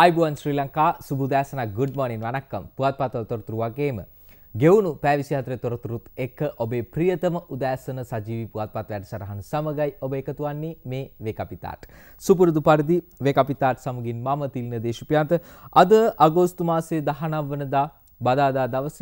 අයිබුවන් ශ්‍රී ලංකා සුබදෑසන ගුඩ්මනින් වනක්කම් පුවත්පතල් තොරතුරු වගේම ගෙවුණු පැවිසිහතර තොරතුරුත් එක්ක ඔබේ ප්‍රියතම උදෑසන සජීවි පුවත්පත් වැඩසටහන් සමගයි ඔබ එකතුවන්නේ මේ වේකපිතාට්. සුපුරුදු පරිදි වේකපිතාට් සමගින් මම තිලින දේශපියන්ත අද අගෝස්තු මාසේ දහනව වනදා බදාදා දවස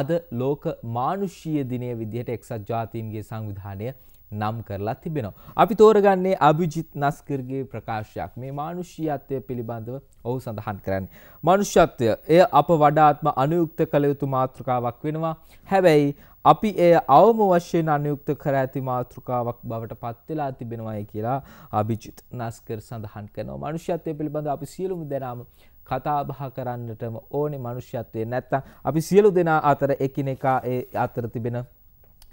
අද ලෝක මානුෂීය දිනය විදිහට එක්සත් ජාතීන්ගේ සංවිධානය නම් කරලා තිබෙනවා. අපි තෝරගන්නේ අභිජිත් නස්කර්ගේ ප්‍රකාශයක් මේ මානුෂීයත්වය පිළිබඳව ඔහු සඳහන් කරන්නේ. මනුෂ්‍යත්වය එය අප වඩාත්ම අනුයුක්ත කළ යුතු මාතෘකාවක් වෙනවා. හැබැයි අපි එය අවම වශයෙන් අනුයුක්ත කර ඇති මාතෘකාවක් බවට පත්වෙලා තිබෙනවායි කියලා අභිජිත් නස්කර් සඳහන් කරනවා. මනුෂ්‍යත්වය පිළිබඳ අපි සියලුම දෙනාම කතාබහ කරන්නටම ඕනේ මනුෂ්‍යත්වය නැත්තම් අපි සියලු දෙනා අතර එකිනෙකා ඒ අතර තිබෙන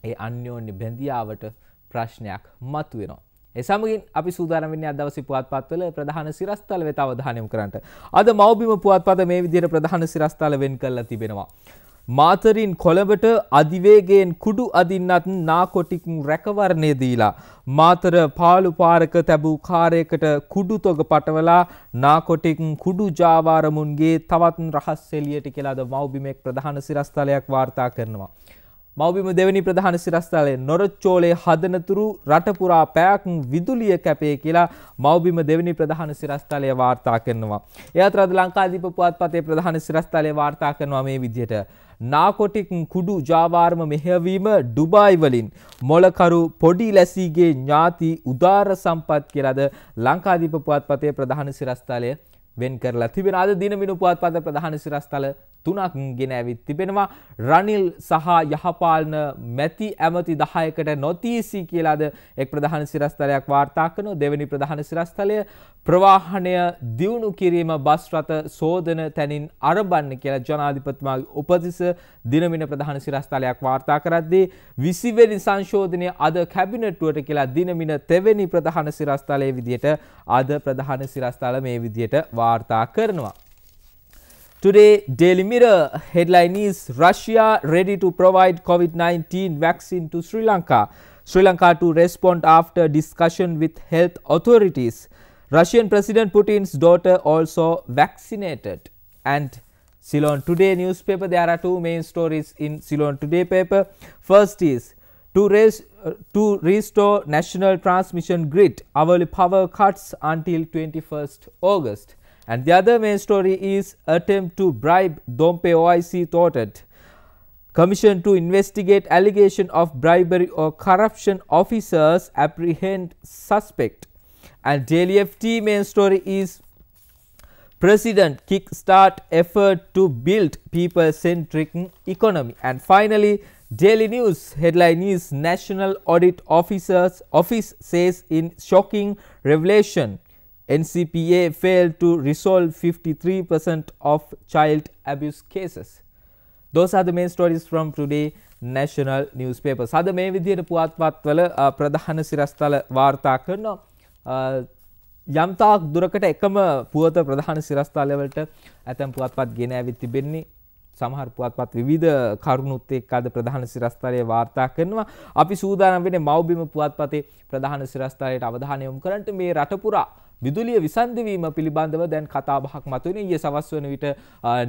ඒ අන්‍යෝන්‍ය බැඳියාවට ප්‍රශ්නයක් මතුවෙනවා. එසමගින් අපි සූදානමින් අදවසි පුවත්පත්වල ප්‍රධාන සිරස්ථල වෙත අවධානයම් කරන්නට. අද මවබිම පුවත්පත මේ විදිහට ප්‍රධාන සිරස්ථල වෙන් කරලා තිබෙනවා. මාතරින් කොළඹට අධිවේගයෙන් කුඩු අදින්නත් නාකොටිකුන් රැකවරණය දීලා. මාතර පාලු පාරක තැබූ කාරයකට කුඩු තොග පටවලා නාකොටිකුන් කුඩු ජාවාරමුන්ගේ තවත් රහස් එලියට කියලාද මවබිමෙක් ප්‍රධාන සිරස්ථලයක් වාර්තා කරනවා. මවබිම දෙවැනි ප්‍රධාන සිරස්ථාලය නොරච්චෝලේ හදනතුරු රටපුරා පැයක් විදුලිය කැපේ කියලා මවබිම දෙවැනි ප්‍රධාන සිරස්ථාලය වාර්තා කරනවා. ඒ අතරද ලංකාදීප පුවත්පතේ ප්‍රධාන සිරස්ථාලය වාර්තා කරනවා මේ විදිහට. නාකොටික් කුඩු ජාවාර්ම මෙහෙවීම ඩුබායි වලින් මොලකරු පොඩි ලැසීගේ ඥාති උදාර සම්පත් කියලාද ලංකාදීප පුවත්පතේ ප්‍රධාන සිරස්ථාලය වෙන් කරලා තිබෙන අද දින මිනුපුවත් පත ප්‍රධාන සිරස්ථල තුනක් ගෙන ඇවිත් තිබෙනවා රනිල් සහ යහපාලන මැති ඇමති දහයකට නොතීසි කියලාද එක් ප්‍රධාන සිරස්තලයක් වාර්තා කරන දෙවැනි ප්‍රධාන සිරස්තලය ප්‍රවාහණය දියුණු කිරීම බස් රථ සෝදන තැනින් අරබන්න කියලා ජනාධිපතිතුමාගේ උපදෙස් දිනමින ප්‍රධාන සිරස්තලයක් වාර්තා කරද්දී විසිවෙනි සංශෝධනය අද කැබිනට්ටුවට කියලා දිනමින තෙවැනි ප්‍රධාන සිරස්තලයේ විදියට අද ප්‍රධාන සිරස්තල මේ විදියට වාර්තා කරනවා. Today, Daily Mirror headline is Russia ready to provide COVID 19 vaccine to Sri Lanka. Sri Lanka to respond after discussion with health authorities. Russian President Putin's daughter also vaccinated. And Ceylon Today newspaper, there are two main stories in Ceylon Today paper. First is to, uh, to restore national transmission grid, hourly power cuts until 21st August. And the other main story is attempt to bribe Dompe OIC thwarted. Commission to investigate allegation of bribery or corruption officers apprehend suspect. And Daily FT main story is President kickstart effort to build people-centric economy. And finally, Daily News headline is National Audit Officers Office says in shocking revelation NCPA failed to resolve 53 percent of child abuse cases. Those are the main stories from today national newspapers. අද මේ විදිහට පුවත්පත්වල ප්‍රධාන සිරස්තල වාර්තා කරනවා. යම්තාක් දුරකට එකම පුවත ප්‍රධාන සිරස්ථාලවලට ඇතැම් පුවත්පත් ගෙන ඇවිත් තිබෙන්නේ සමහර පුවත්පත් විධ කරුණුත් එක් අද ප්‍රධාන සිරස්ථලය වාර්තා කරනවා අපි සූදානම් වෙන මවබිම පුවත්පතේ ප්‍රධාන සිරස්ථාලයට අවධානයොම් කරට මේ රටපුරා විදුලිය විසන්ධවීම පිළිබඳව දැන් කතාබහක් මතුවෙන ඊයේ සවස් වන විට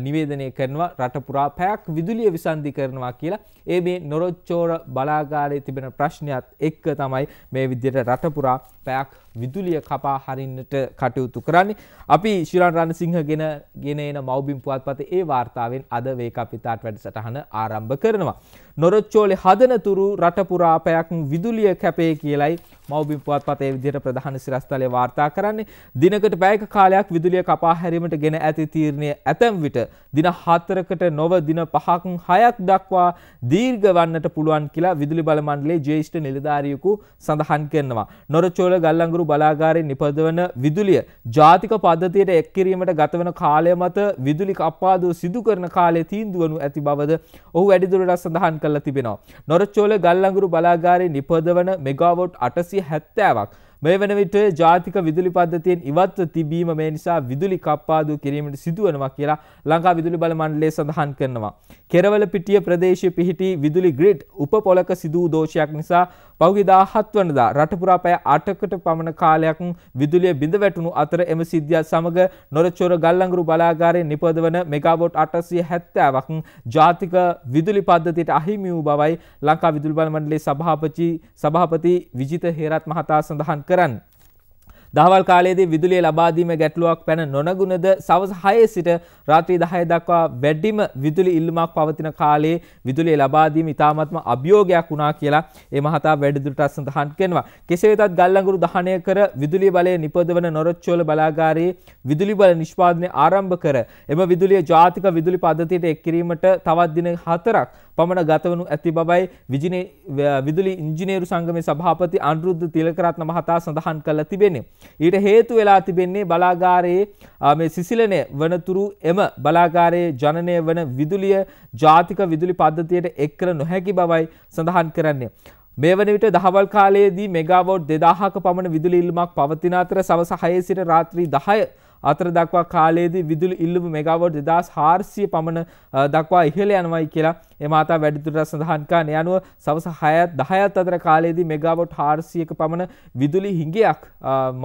නිවේදනය කරනවා රට පුරා පැයක් විදුලිය විසන්ධි කරනවා කියලා. ඒ මේ නොරොච්චෝර බලාගාරයේ තිබෙන ප්‍රශ්නයත් එක්ක තමයි මේ විදිහට රට පුරා පැයක් විදුලිය කපා හරින්නට කටයුතු කරන්නේ. අපි ශිරන් රණසිංහ ගෙන ගෙන එන මව්බිම් පුවත්පත ඒ වාර්තාවෙන් අද වේකපිතාට වැඩසටහන ආරම්භ කරනවා. නොරොච්චෝලේ හදනතුරු රට පුරා පැයක් විදුලිය කැපේ කියලයි මවබිම් පුවත්පතේ විදිහට ප්‍රධාන සිරස්තලය වාර්තා කරන්නේ දිනකට පැයක කාලයක් විදුලිය කපා හැරීමට ගෙන ඇති තීරණය ඇතැම් විට දින 4කට නොව දින 5ක් 6ක් දක්වා දීර්ඝ වන්නට පුළුවන් කියලා විදුලි බල මණ්ඩලයේ ජ්‍යෙෂ්ඨ නිලධාරියෙකු සඳහන් කරනවා. නොරචෝල ගල්ලංගුරු බලාගාරයෙන් නිපදවන විදුලිය ජාතික පද්ධතියට එක් කිරීමට ගතවන කාලය මත විදුලි කප්පාදුව සිදු කරන කාලය තීන්දුවනු ඇති බවද ඔහු වැඩිදුරටත් සඳහන් කරලා තිබෙනවා. නොරච්චෝල ගල්ලංගුරු බලාගාරයෙන් නිපදවන මෙගාවොට් 870ක් මේ වන විට ජාතික විදුලි පද්ධතියෙන් ඉවත්ව තිබීම මේ නිසා විදුලි කප්පාදු කිරීමට සිදුවනවා කියලා ලංකා විදුලි බල මණ්ඩලය සඳහන් කරනවා. කෙරවල පිටිය ප්‍රදේශයේ පිහිටි විදුලි ග්‍රිඩ් උපපොලක සිදු දෝෂයක් නිසා පෞගේ දාහත් වනදා රටපුරා පැය අටකට පමණ කාලයක් විදුලිය බිඳ වැටුණු අතර එම සිද්ධිය සමග නොරචොර ගල්ලංගුරු බලාගාරයේ නිපදවන මෙගාවොට් අටසිය හැත්තෑවක් ජාතික විදුලි පද්ධතියට අහිමි වූ බවයි ලංකා විදුලි බල මණ්ඩලයේ සභාපති සභාපති විජිත හේරත් මහතා සඳහන් කරන්නේ. දහවල් කාලයේදී විදුලිය ලබාදීම ගැටලුවක් පැන නොනගුණද සවස 6 සිට රාත්‍රී 10 දක්වා වැඩිම විදුලි ඉල්ලුමක් පවතින කාලයේ විදුලිය ලබාදීම ඉතාමත්ම අභියෝගයක් වුණා කියලා ඒ මහතා වැඩිදුරටත් සඳහන් කරනවා. කෙසේ වෙතත් ගල්ලංගුරු දහණය කර විදුලිය බලය නිපදවන නොරොච්චෝල බලාගාරයේ විදුලි බල නිෂ්පාදනය ආරම්භ කර එම විදුලිය ජාතික විදුලි පද්ධතියට එක් කිරීමට තවත් දින 4ක් පමණ ගතවනු ඇති බවයි විජිනේ විදුලි ඉංජිනේරු සංගමේ සභාපති අනුරුද්ධ තිලකරත්න මහතා සඳහන් කළ තිබෙන්නේ. ඊට හේතු වෙලා තිබෙන්නේ බලාගාරයේ මේ සිසිලනය වනතුරු එම බලාගාරයේ ජනනය වන විදුලිය ජාතික විදුලි පද්ධතියට එක් කර නොහැකි බවයි සඳහන් කරන්නේ. මේ වන විට දහවල් කාලයේදී මෙගාවෝට් 2000ක පමණ විදුලි ඉල්ලුමක් පවතින අතර සවස 6 සිට රාත්‍රී 10 අතර දක්වා කාලයේදී විදුලි ඉල්ලුම මෙගාවොට් 2400 පමණ දක්වා ඉහළ යනවායි කියලා එමාතා වැඩිදුරටත් සඳහන් කරන යනුව සවස 6ත් 10ත් අතර කාලයේදී මෙගාවොට් 400ක පමණ විදුලි හිඟයක්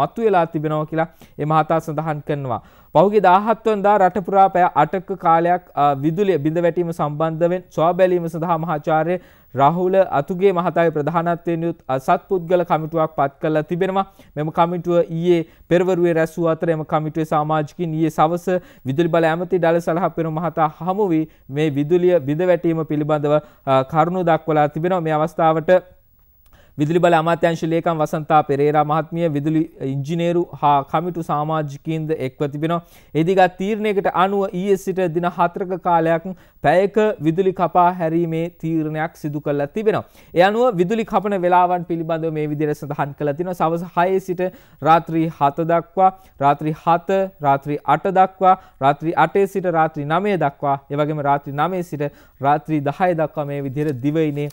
මතුවලා තිබෙනවා කියලා එමාතා සඳහන් කරනවා. පෞගේ දාහත්වන්දා රටපුරා පෑ අටක කාලයක් විදුලිය බිඳ වැටීම සම්බන්ධවෙන් ස්වාබැලීම සඳහා මහාචාර්ය රහුල අතුගේ මහතාය ප්‍රධානත්වයෙන් යුත් අසත් පුද්ගල කමිටුවක් පත් කරලා තිබෙනවා මෙම කමිටුව ඊයේ පෙරවරුවේ රැස්වූ අතර එම කමිටුවේ සමාජිකින් ඊයේ සවස විදුලි බල ඇමති ඩල සලහපෙන මහතා හමු වී මේ විදුලිය බිඳ වැටීම පිළිබඳව කරුණු දක්වලා තිබෙනවා මේ අවස්ථාවට විදුලි බල අමාත්‍යංශ ලේකම් වසන්තා පෙරේරා මහත්මිය විදුලි ඉංජිනේරු හා කමිටු සමාජිකයින්ද එක්ව තිබෙනවා. එදිගත් තීරණයකට අනුව ඊයේ සිට දින 4ක කාලයක් පැයක විදුලි කපා හැරීමේ තීරණයක් සිදු කළා තිබෙනවා. ඒ අනුව විදුලි කපන වේලාවන් පිළිබඳව මේ විදිහට සඳහන් කළා තිනවා. සවස් 6 සිට රාත්‍රී 7 දක්වා, රාත්‍රී 7, රාත්‍රී 8 දක්වා, රාත්‍රී 8 සිට රාත්‍රී 9 දක්වා, ඒ වගේම රාත්‍රී 9 සිට රාත්‍රී 10 දක්වා මේ විදිහට දිවයිනේ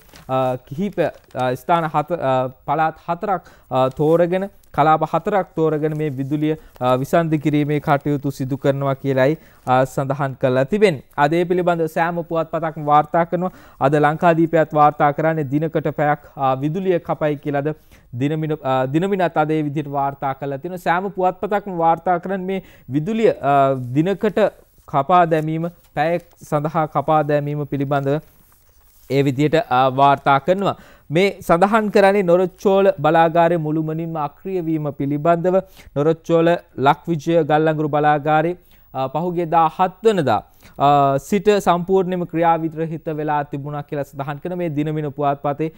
කිහිප ස්ථාන පලාත් හතරක් තෝරගෙන කලාප හතරක් තෝරගෙන මේ විදුලිය විසන්ධ කිරීමේ කටයුතු සිදු කරනවා කියලයි සඳහන් කළා තිබෙන. අදේ පිළිබඳ සෑම පුවත්පතක් වාර්තා කරනවා. අද ලංකාදීපයත් වාර්තා කරන්නේ දිනකට පැයක් විදුලිය කපයි කියලාද දිනමිනත් අදේ විදිහට වාර්තා කළා තියෙනවා. සෑම පුවත්පතක්ම වාර්තා කරන මේ විදුලිය දිනකට කපා දැමීම පැයක් සඳහා කපා දැමීම පිළිබඳ ඒ විදිහට වාර්තා කරනවා. මේ සඳහන් කරන්නේ නොරොච්චෝල බලාගාරය මුළුමනින්ම අක්‍රිය වීම පිළිබඳව නොරොච්චෝල ලක්විජය ගල්ලඟුරු බලාගාරේ පහුගෙදා හත්වනදා සිට සම්පූර්ණයම ක්‍රියාවිද්‍රහිත වෙලා තිබුණක් කියලා සඳහන් කන මේ දිනමින පුවත් පතේ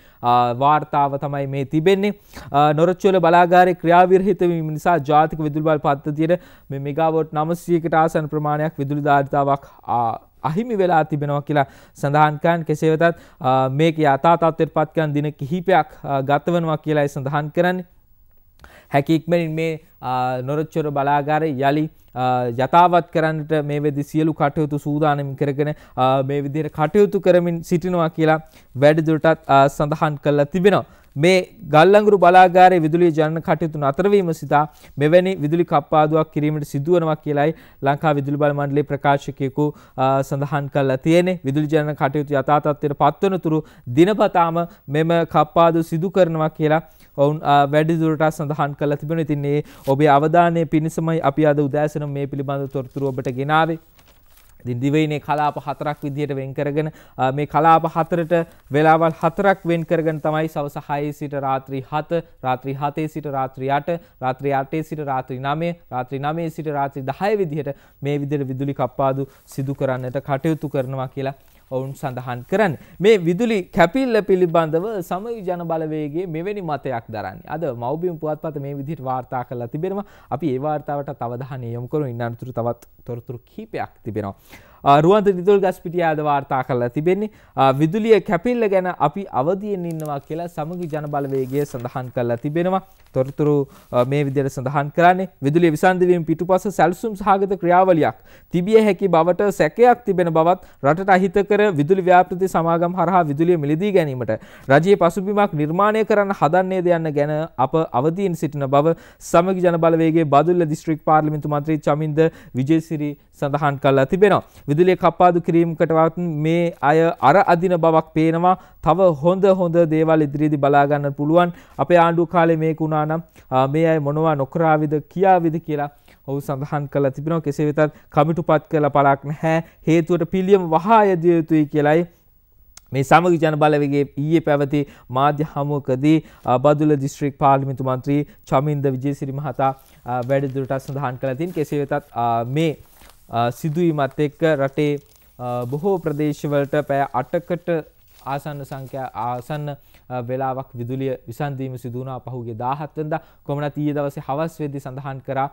වාර්තාව තමයි මේ තිබෙන්නේ නොරච්චවල බලාගාරය ක්‍රියාවිරහිතවීම නිසා ජාතික විදුල්බල් පත්තතියට මේ මෙගාවොට් නමසීකට ආසන ප්‍රමාණයක් විදුලි ධාරිතාවක් අහිමි වෙලා තිබෙනවා කියලා සඳහන්කන් කෙසේ වෙතත් මේක යථාතත්වයට පත්කන් දින කිහිපයක් ගත වෙනවා කියලා සඳහන් කරන්නේ. හැකික්මනින් මේ නොරොච්චොර බලාගාර යළි යථාවත් කරන්නට මේ වෙදි සියලු කටයුතු සූදානම් කරගෙන මේ විදිහට කටයුතු කරමින් සිටිනවා කියලා වැඩිදුරටත් සඳහන් කළා තිබෙනවා. මේ ගල්ලංගුරු බලාගාරයේ විදුලි ජනන කටයුතු නතරවීම සිතා මෙවැනි විදුලි කප්පාදුවක් කිරීමට සිදුවනවා කියලයි ලංකා විදුලි බල මණ්ඩලයේ ප්‍රකාශකයෙකු සඳහන් කළා තියෙන්නේ. විදුලි ජනන කටයුතු යථා තත්ත්වයට පත්වනතුරු දිනපතාම මෙම කප්පාදු සිදු කරනවා කියලා ඔවුන් වැඩිදුරට සඳහන් කළා තිබෙනවා. ඉතින් මේ ඔබේ අවධානය පිණිසමයි අපි අද උදෑසන මේ පිළිබඳ තොරතුරු ඔබට ගෙනාවේ. ඉතින් දිවයිනේ කලාප හතරක් විදිහට වෙන් කරගෙන මේ කලාප හතරට වෙලාවල් හතරක් වෙන් කරගෙන තමයි සවස 6 සිට රාත්‍රී 7 රාත්‍රී 7 සිට රාත්‍රී 8 රාත්‍රී 8 සිට රාත්‍රී 9 රාත්‍රී 9 සිට රාත්‍රී 10 විදිහට මේ විදිහට විදුලි කප්පාදු සිදු කරන්නට කටයුතු කරනවා කියලා ඔවුන් සඳහන් කරන්න. මේ විදුලි කැපිල්ල පිළිබඳව සමවි ජනබලවේගේ මෙවැනි මතයක් දරන්න. අද මවබිම් පුවත්පත මේ විදිහට වාර්තා කරලා තිබෙනවා. අපි ඒ වාර්තාවට තවදහන යොමු කරමු. ඉන්න අනතුරු තවත් තොරතුරු කීපයක් තිබෙනවා. රුවන්ත නිතුල් ගස් පිටියාද වාර්තා කරලා තිබෙන්නේ විදුලිය කැපිල්ල ගැන අපි අවධියෙන් ඉන්නවා කියලා සමගි ජනබලවේගය සඳහන් කරලා තිබෙනවා. තොරතුරු මේ විදිහට සඳහන් කරන්නේ විදුලිය විසන්ධවීම පිටුපස සැලසුම් සහගත ක්‍රියාවලියක් තිබිය හැකි බවට සැකයක් තිබෙන බවත් රටට අහිතකර විදුලි ව්‍යාපෘති සමාගම් හරහා විදුලිය මිලදී ගැනීමට රජයේ පසුබිමක් නිර්මාණය කරන්න හදන්නේද යන්න ගැන අප අවධියෙන් සිටින බව සමගි ජනබලවේගයේ බදුල්ල දිස්ත්‍රික් පාර්ලිමේන්තු මන්ත්‍රී චමින්ද විජේසිරි සඳහන් කරලා තිබෙනවා. විදුලිය කපාදු කිරීමකටවත් මේ අය අර අදින බවක් පේනවා. තව හොඳ හොඳ දේවල් ඉදිරියේදී බලා ගන්න පුළුවන්. අපේ ආණ්ඩුව කාලේ මේක වුණා නම් මේ අය මොනවා නොකරාවිද කියාවිද කියලා ඔහු සඳහන් කළ තිබෙනවා. කෙසේ වෙතත් කමිටු පත් කළ පළක් නැහැ. හේතුවට පිළියම් වහා යදිය යුතුයි කියලයි මේ සමග ජන බලවේගයේ ඊයේ පැවති මාධ්‍ය හමුවකදී බදුල දිස්ත්‍රික් පාර්ලිමේන්තු මන්ත්‍රී චමින්ද විජේසිරි මහතා වැඩිදුරටත් සඳහන් කළා තින් කෙසේ වෙතත් මේ සිදුවීමත් එක්ක රටේ බොහෝ ප්‍රදේශවලට පැය අටකට ආසන්න සංඛ්‍යා ආසන්න වෙලාවක් විදුලිය විසන්දීම සිදුවනා පහුගේ දාහත්වද කොමන තීය දවස හවස් වෙද්දි සඳහන් කරා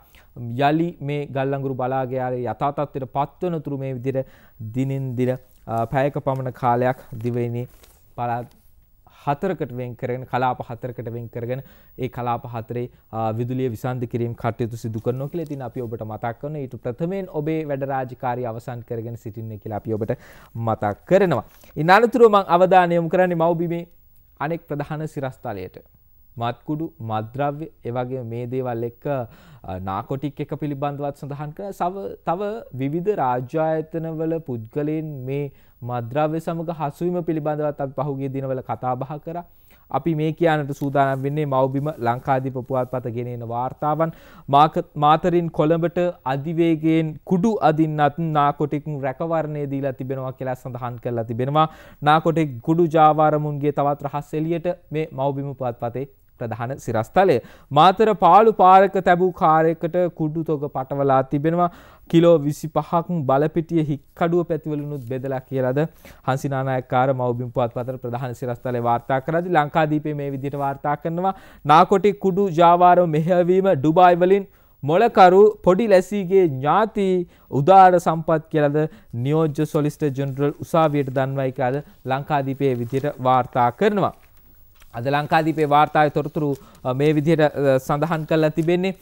යළි මේ ගල්ලංගුරු බලාගයාලේ යථාතත්වයට පත්වනතුරු මේ විදිර දිනින් දින පැයක පමණ කාලයක් දිවෙන්නේ පළාත් හතරකට වෙන් කරගෙන කලාප හතරකට වෙන් කරගෙන ඒ කලාප හතරේ විදුලිය විසන්ධ කිරීම කටයුතු සිදු කරනවා කියලා ඉතින් අපි ඔබට මතක් කරනවා ඊට ප්‍රථමයෙන් ඔබේ වැඩ රාජකාරිය අවසන් කරගෙන සිටින්නේ කියලා අපි ඔබට මතක් කරනවා. ඉන් අනතුරුව මම අවධානය යොමු කරන්නේ මව්බිමේ අනෙක් ප්‍රධාන සිරස්තලයට. මත්කුඩු මද්‍රව්‍ය එවගේ මේ දේවල් එක්ක නාකොටික් එක පිළිබඳවත් සඳහන් කර සව තව විවිධ රාජ්‍යායතනවල පුද්ගලයෙන් මේ මද්‍රව්‍ය සමඟ හසුවීම පිළිබඳවත් අප පහුගේ දිනවල කතාබහ කර අපි මේ කියනට සූදානම් වෙන්නේ මවබිම ලංකාදී පපුුවත්පත ගෙනෙන වාර්තාවන් මාතරින් කොළඹට අධිවේගෙන් කුඩු අදින්නත් නාකොටිකුන් රැකවරණය දීලා තිබෙනවා කියලා සඳහන් කරලා තිබෙනවා නාකොටෙක් ගුඩු ජාවාරමුන්ගේ තවත් රහස්සෙලියට මේ මවබිම පුවත්පතේ ප්‍රධාන සිරස්තලය. මාතර පාලු පාරක තැබූ කාරයකට කුඩු තොග පටවලා තිබෙනවා කිලෝ විසි පහක් බලපිටිය හික්කඩුව පැතිවලනුත් බෙදලා කියලද හන්සිනානායකාර මවබිම් පුවත් පතර ප්‍රධාන සිරස්තලය වාර්තා කරදි ලංකාදීපේ මේ විදිට වාර්තා කරනවා නාකොටි කුඩු ජාවාරෝ මෙහැවීම ඩුබායිවලින් මොලකරු පොඩි ලැසීගේ ඥාති උදාර සම්පත් කියලද නියෝජ්‍ය සොලිස්ට ජෙනරල් උසාවියට දන්වයි කියලද ලංකාදීපයේ විදිට වාර්තා කරනවා. අද ලංකාදීපේ වාර්තාය තොරතුරු මේ විදිහට සඳහන් කරලා තිබෙන්නේ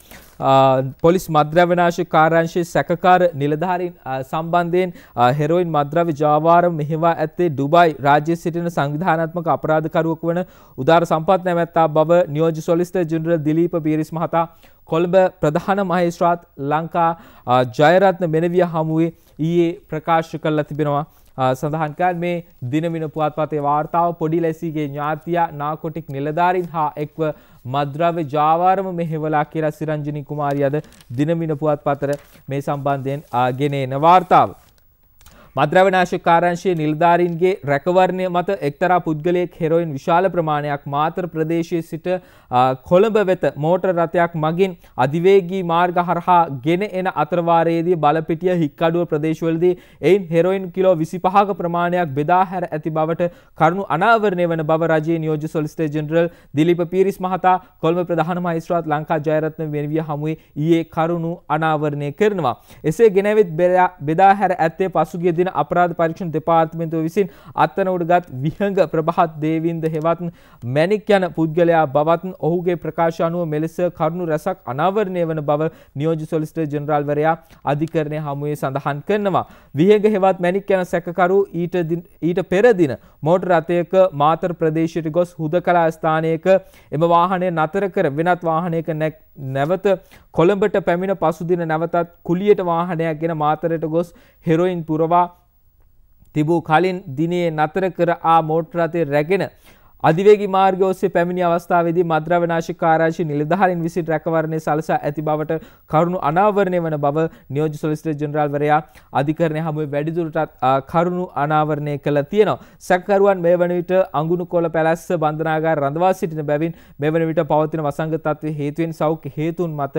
පොලිස් මද්‍රව්‍යනාශ කාරංශයේ සැකකාර නිලධාරීන් සම්බන්ධයෙන් හෙරෝයින් මද්‍රව්‍ය ජාවාරම මෙහෙවා ඇත්තේ ඩුබයි රාජ්‍යයේ සිටින සංවිධානාත්මක අපරාධකරුවෙකු වන උදාර සම්පත් නැමැත්තා බව නියෝජ්‍ය සොලිසිටර් ජෙනරල් දිලීප පීරිස් මහතා කොළඹ ප්‍රධාන මහේස්ත්‍රාත් ලංකා ජයරත්න මෙනවිය හමුවේ ඊයේ ප්‍රකාශ කළා තිබෙනවා සඳහන්කන් මේ දිනමින පුවත්පතේ වාර්තාව පොඩි ලැසිගේ ඥාතියා නාකොටික් නිලධාරින් හා එක්ව මද්‍රව්‍ය ජාවාරම මෙහෙවලා කියලා සිරංජිනි කුමාරියද දිනමින පුවත්පතර මේ සම්බන්ධයෙන් ගෙනේන වාර්තාව. මද්‍රවනාශ කාරංශයේ නිලධාරීන්ගේ රැකවරණය මත එක්තරා පුද්ගලයෙක් හෙරොයින් විශාල ප්‍රමාණයක් මාතර ප්‍රදේශයේ සිට කොළඹ වෙත මෝටර රථයක් මගින් අධිවේගී මාර්ග හරහා ගෙන එන අතරවාරයේදී බලපිටිය හික්කඩුව ප්‍රදේශවලදී එයින් හෙරොයින් කිලෝ 25ක ප්‍රමාණයක් බෙදා හැර ඇති බවට කරුණු අනාවරණය වන බව රජයේ නියෝජ්‍ය සොලිසිටර් ජෙනරාල් දිලීප පීරිස් මහතා කොළඹ ප්‍රධාන මහේස්ත්‍රාත් ලංකා ජයරත්න වෙනවිය හමුවේ ඊයේ කරුණු අනාවරණය කරනවා. එසේ ගෙනවිත් බෙදා හැර ඇත්තේ පසුගිය දින සිදුවෙන අපරාධ පරීක්ෂණ දෙපාර්තමේන්තුව විසින් අත්වනවට ගත් විහඟ ප්‍රභාත් දේවින්ද හෙවත් මැණික් යන පුද්ගලයා බවත් ඔහුගේ ප්‍රකාශ අනුව මෙලෙස කරුණු රැසක් අනාවරණය වන බව නියෝජ්‍ය සොලිසිටර් ජෙනරාල්වරයා අධිකරණය හමුවේ සඳහන් කරනවා. විහඟ හෙවත් මැණික් යන සැකකරු ඊට පෙර දින මෝටර රථයක මාතර ප්‍රදේශයට ගොස් හුදකලා ස්ථානයක එම වාහනය නතර කර වෙනත් වාහනයක නැක් නැවත කොළඹට පැමිණ පසුදින නැවතත් කුලියට වාහනයක් ගෙන මාතරයට ගොස් හෙරොයින් පුරවා තිබූ කලින් දිනේ නතර කර ආ මෝටරතය රැගෙන අධිවේගි මාර්ග ඔස්සේ පැමිණි අවස්ථාවේදී මද්‍රව්‍ය නාශක ආරාංශ නිලධාරීන් විසින් රැකවරණය සලසා ඇති බවට කරුණු අනාවරණය වන බව නියෝජ්‍ය සොලිසිටර් ජෙනරාල්වරයා අධිකරණය හමුවේ වැඩිදුරටත් කරුණු අනාවරණය කළ තියෙනවා. සැකකරුවන් මේ වන විට අඟුණුකොළ පැලැස්ස බන්ධනාගාර රඳවා සිටින බැවින් මේ වන විට පවතින වසංගත තත්ත්වයේ හේතුවෙන් සෞඛ්‍ය හේතුන් මත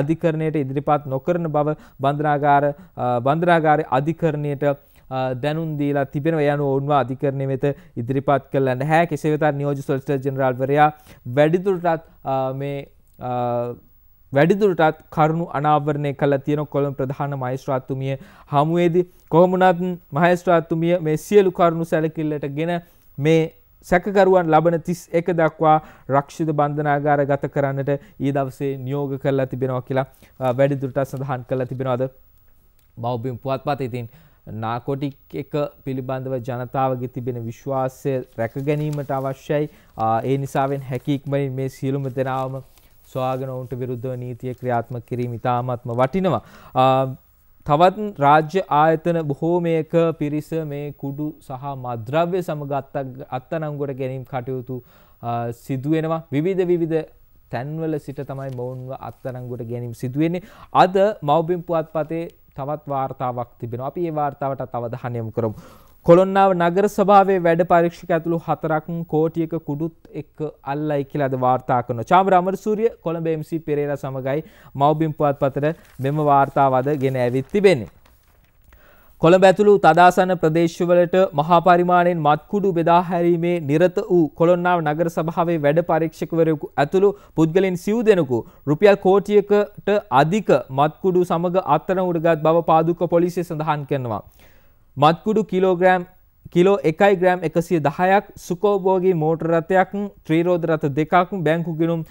අධිකරණයට ඉදිරිපත් නොකරන බව බන්ධනාගාර බන්ධනාගාරයේ අධිකරණයට දැනුන් දීලා තිබෙන යනු ඔවන්වා අධිකරණය වෙත ඉදිරිපත් කරලන්න හැ කෙසේ වෙතත් නියෝජ සොල්ට ජනරල්වරයා වැඩිදුරටත් මේ වැඩිදුරටත් කරුණු අනාවරණය කළ තියෙන කොළම් ප්‍රධාන මයිස්ත්‍රාත්තුමිය හමුවේදි කොහොමනත් මහස්ත්‍රාත්තුමිය මේ සියලු කරුණු සැලකිල්ලට ගෙන මේ සැකකරුවන් ලබන තිස් එක දක්වා රක්ෂිත බන්ධනාගාර ගත කරන්නට ඒ දවසේ නියෝග කරලා තිබෙනවා කියලා වැඩිදුරටත් සඳහන් කළ තිබෙනවාද බෞබිම් පුවත් පත ඉතින් නාකොටික් එක පිළිබඳව ජනතාවගේ තිබෙන විශ්වාසය රැක ගැනීමට අවශ්‍යයි. ඒ නිසාවෙන් හැකික්මනින් මේ සියලුම දෙනාවම සොයාගෙන ඔවුන්ට විරුද්ධව නීතිය ක්‍රියාත්මක කිරීම ඉතාමත්ම වටිනවා. තවත් රාජ්‍ය ආයතන බොහෝමයක පිරිස මේ කුඩු සහ මද්‍රව්‍ය සමග අත්තනංගොට ගැනීම් කටයුතු සිදුවෙනවා. විවිධ විවිධ තැන්වල සිට තමයි මොවුන්ව අත්තරංගොට ගැනීම සිදුවෙන්නේ. අද මවබිම් පුවත් පතේ තවත් වාර්තාවක් තිබෙන අපි ඒ වාර්තාවට තවදහනයමු කරම්. කොළොන්නාව නගර සභාවේ වැඩ පරීක්ෂික ඇතුළු හතරක් කෝටියක කුඩුත් එක් අල්ලයි කියලාද වාර්තා කරන චාම්‍ර අමරසූරිය කොළඹ MC පෙරේර සමගයි මවබිම් පුවත් පතර මෙම වාර්තාවද ගෙන ඇවිත් තිබෙන්නේ. කොළඹ ඇතුළු තදාසන ප්‍රදේශවලට මහා පරිමාණයෙන් මත්කුඩු බෙදා හැරීමේ නිරත වූ කොළොන්නාව නගර සභාවේ වැඩ පරීක්ෂකවරයෙකු ඇතුළු පුද්ගලයන් සිව් දෙනෙකු රුපියල් කෝටියකට අධික මත්කුඩු සමග අත්තරන උඩගත් බව පාදුක පොලිසිය සඳහන් කරනවා. මත්කුඩු කිලෝග්‍රෑම් කිලෝ එකයි ග්‍රෑම් එකසිය දහයක් සුකෝබෝගී මෝටර් රථයක් ත්‍රීරෝධ රථ දෙකක් බැංකු ගෙනුම්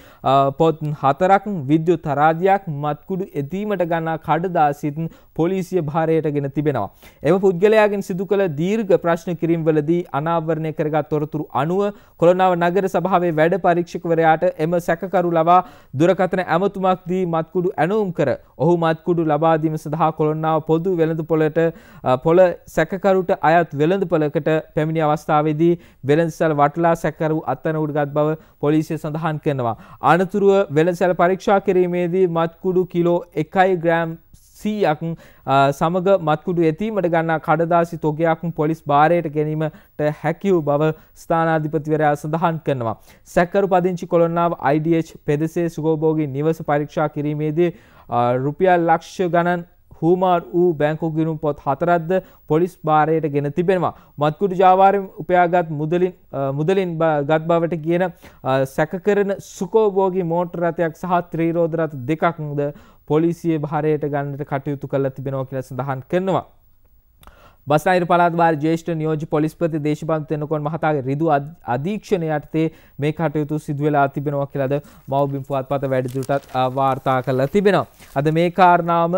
පොත් හතරක් විද්‍යුත් තරාදියක් මත්කුඩු එදීමට ගන්නා කඩදාසිත් පොලිසිය භාරයටගෙන තිබෙනවා. එම පුද්ගලයාගෙන් සිදු කළ දීර්ඝ ප්‍රශ්න කිරීම්වලදී අනාවරණය කරගත් තොරතුරු අනුව කොළොනාව නගර සභාවේ වැඩ පරීක්ෂකවරයාට එම සැකකරු ලබා දුරකථන ඇමතුමක් දී මත්කුඩු ඇනවුම් කර ඔහු මත්කුඩු ලබා දීම සඳහා කොළොන්නාව පොදු වෙළඳපොළට පොළ සැකකරුට අයත් වෙළඳපොළකට පැමිණි අවස්ථාවේදී වෙළඳසැල වටලා සැකකරු අත්අඩංගුවට ගත් බව පොලිසිය සඳහන් කරනවා. අනතුරුව වෙළඳසැල පරීක්ෂා කිරීමේදී මත්කුඩු කිලෝ 1 ග්‍රෑම් සීයක් සමග මත්කුඩු ඇතීමට ගන්නා කඩදාසි තොගයක් පොලිස් භාරයට ගැනීමට හැකිවූ බව ස්ථානාධිපතිවරයා සඳහන් කරනවා. සැකරු පදිංචි කොළොන්නාව IDH පෙදසේ සුගෝභෝගී නිවස පරීක්ෂා කිරීමේදී රුපියල් ලක්ෂ ගණන් හූමාර් වූ බැංකු ගිරුම් පොත් හතරද්ද පොලිස් භාරයට ගෙන තිබෙනවා. මත්කුඩු ජාවාරයෙන් උපයාගත් මුදලින් මුදලින් ගත් බවට කියන සැකකරන සුකෝභෝගී මෝටර් රථයක් සහ ත්‍රීරෝද රථ දෙකක්ද පොලිසිය භාරයට ගන්නට කටයුතු කළ තිබෙනවා කියලා සඳහන් කරනවා. බස්නාහිර පළාත් භාර ජ්‍යෙෂ්ඨ නියෝජ්‍ය පොලිස්පති දේශපාලන තෙන්නකෝන් මහතාගේ රිදු අධීක්ෂණය යටතේ මේ කටයුතු සිදු වෙලා තිබෙනවා කියලාද මව්බිම් පුවත්පත වැඩිදුරටත් වාර්තා කරලා තිබෙනවා. අද මේ කාරණාවම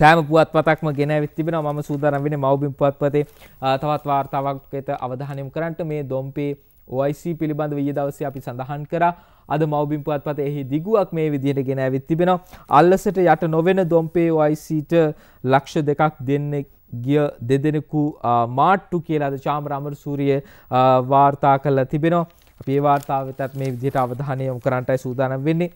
සෑම පුවත්පතක්ම ගෙනවිත් තිබෙනවා මම සූදානම් වෙන්නේ මව්බිම් පුවත්පතේ තවත් වාර්තාවක් වෙත අවධානය යොමු කරන්නට මේ දොම්පේ OIC පිළිබඳ විය දවසේ අපි සඳහන් කර අද මවබින් පුවත්පත එහි දිගුවක් මේ විදිහට ගෙන ඇවිත් තිබෙනවා අල්ලසට යට නොවෙන දොම්පේ OICට ලක්ෂ දෙකක් දෙන්නේ ගිය දෙදෙනෙකු මාට්ටු කියලාද චාම්ර අමර සූරිය වාර්තා කළ තිබෙනවා අපේ වාර්තාවතත් මේ විදිහට අවධානය යොමු කරන්නටයි සූදානම් වෙන්නේ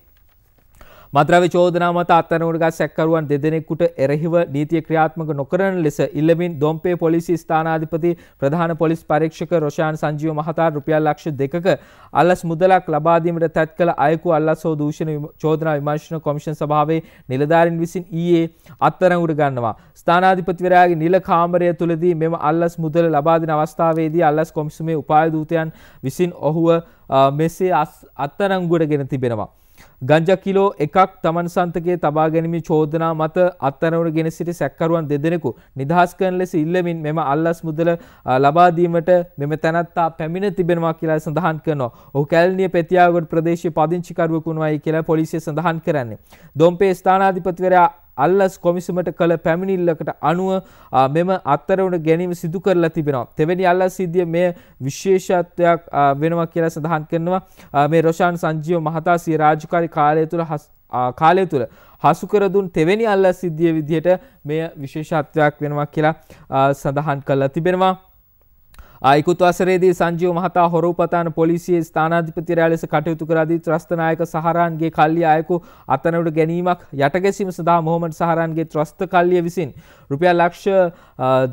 මද්‍රව්‍ය චෝදනා මත අත්අඩංගුවට සැකකරුවන් දෙදෙනෙකුට එරෙහිව නීතිය ක්‍රියාත්මක නොකරන ලෙස ඉල්ලමින් දොම්පේ පොලිසි ස්ථානාධිපති ප්‍රධාන පොලිස් පරීක්ෂක රොෂාන් සංජීව මහතා රුපියල් ලක්ෂ දෙකක අල්ලස් මුදලක් ලබා දීමට තැත් කළ අයෙකු අල්ලස් හෝ දූෂණ චෝදනා විමර්ශන කොමිෂන් සභාවේ නිලධාරීන් විසින් ඊයේ අත්අඩංගුවට ගන්නවා. ස්ථානාධිපතිවරයාගේ නිල කාමරය තුලදී මෙම අල්ලස් මුදල ලබා දෙන අවස්ථාවේදී අල්ලස් කොමිසමේ උපාය දූතයන් විසින් ඔහුව මෙසේ අත්අඩංගුවට ගෙන තිබෙනවා. ගංජා කිලෝ එකක් තමන් සන්තකයේ තබා ගැනීමේ චෝදනා මත අත්අඩංගුවට ගෙන සිටි සැකකරුවන් දෙදෙනෙකු නිදහස් කරන ලෙස ඉල්ලමින් මෙම අල්ලස් මුදල ලබා දීමට මෙම තැනැත්තා පැමිණ තිබෙනවා කියලා සඳහන් කරනවා. ඔහු කැලණිය පෙතියාගොඩ ප්‍රදේශයේ පදිංචිකරුවෙකු වුණායි කියලා පොලිසිය සඳහන් කරන්නේ. දොම්පේ ස්ථානාධිපතිවරයා අල්ලස් කොමිසමට කළ පැමිණිල්ලකට අනුව මෙම අත්තරවට ගැනීම සිදු කරලා තිබෙනවා. තෙවැනි අල්ලස් සිද්ධිය මේ විශේෂත්වයක් වෙනවා කියලා සඳහන් කරනවා මේ රොෂාන් සංජීව මහතා සිය රාජකාරී කාලය තුළ කාලය තුළ හසු කර දුන් තෙවැනි අල්ලස් සිද්ධිය විදිහට මෙය විශේෂත්වයක් වෙනවා කියලා සඳහන් කරලා තිබෙනවා. අයිකුත් වසරේදී සංජීව මහතා හොරෝපතාන පොලිසියේ ස්ථානාධිපතිරයා ලෙස කටයුතු කරදී ත්‍රස්තනායක සහරාන්ගේ කල්ලිය අයකු අතනට ගැනීමක් යටගැසීම සඳහා මොහොමඩ් සහරාන්ගේ ත්‍රස්ත කල්ලිය විසින් රුපියල් ලක්ෂ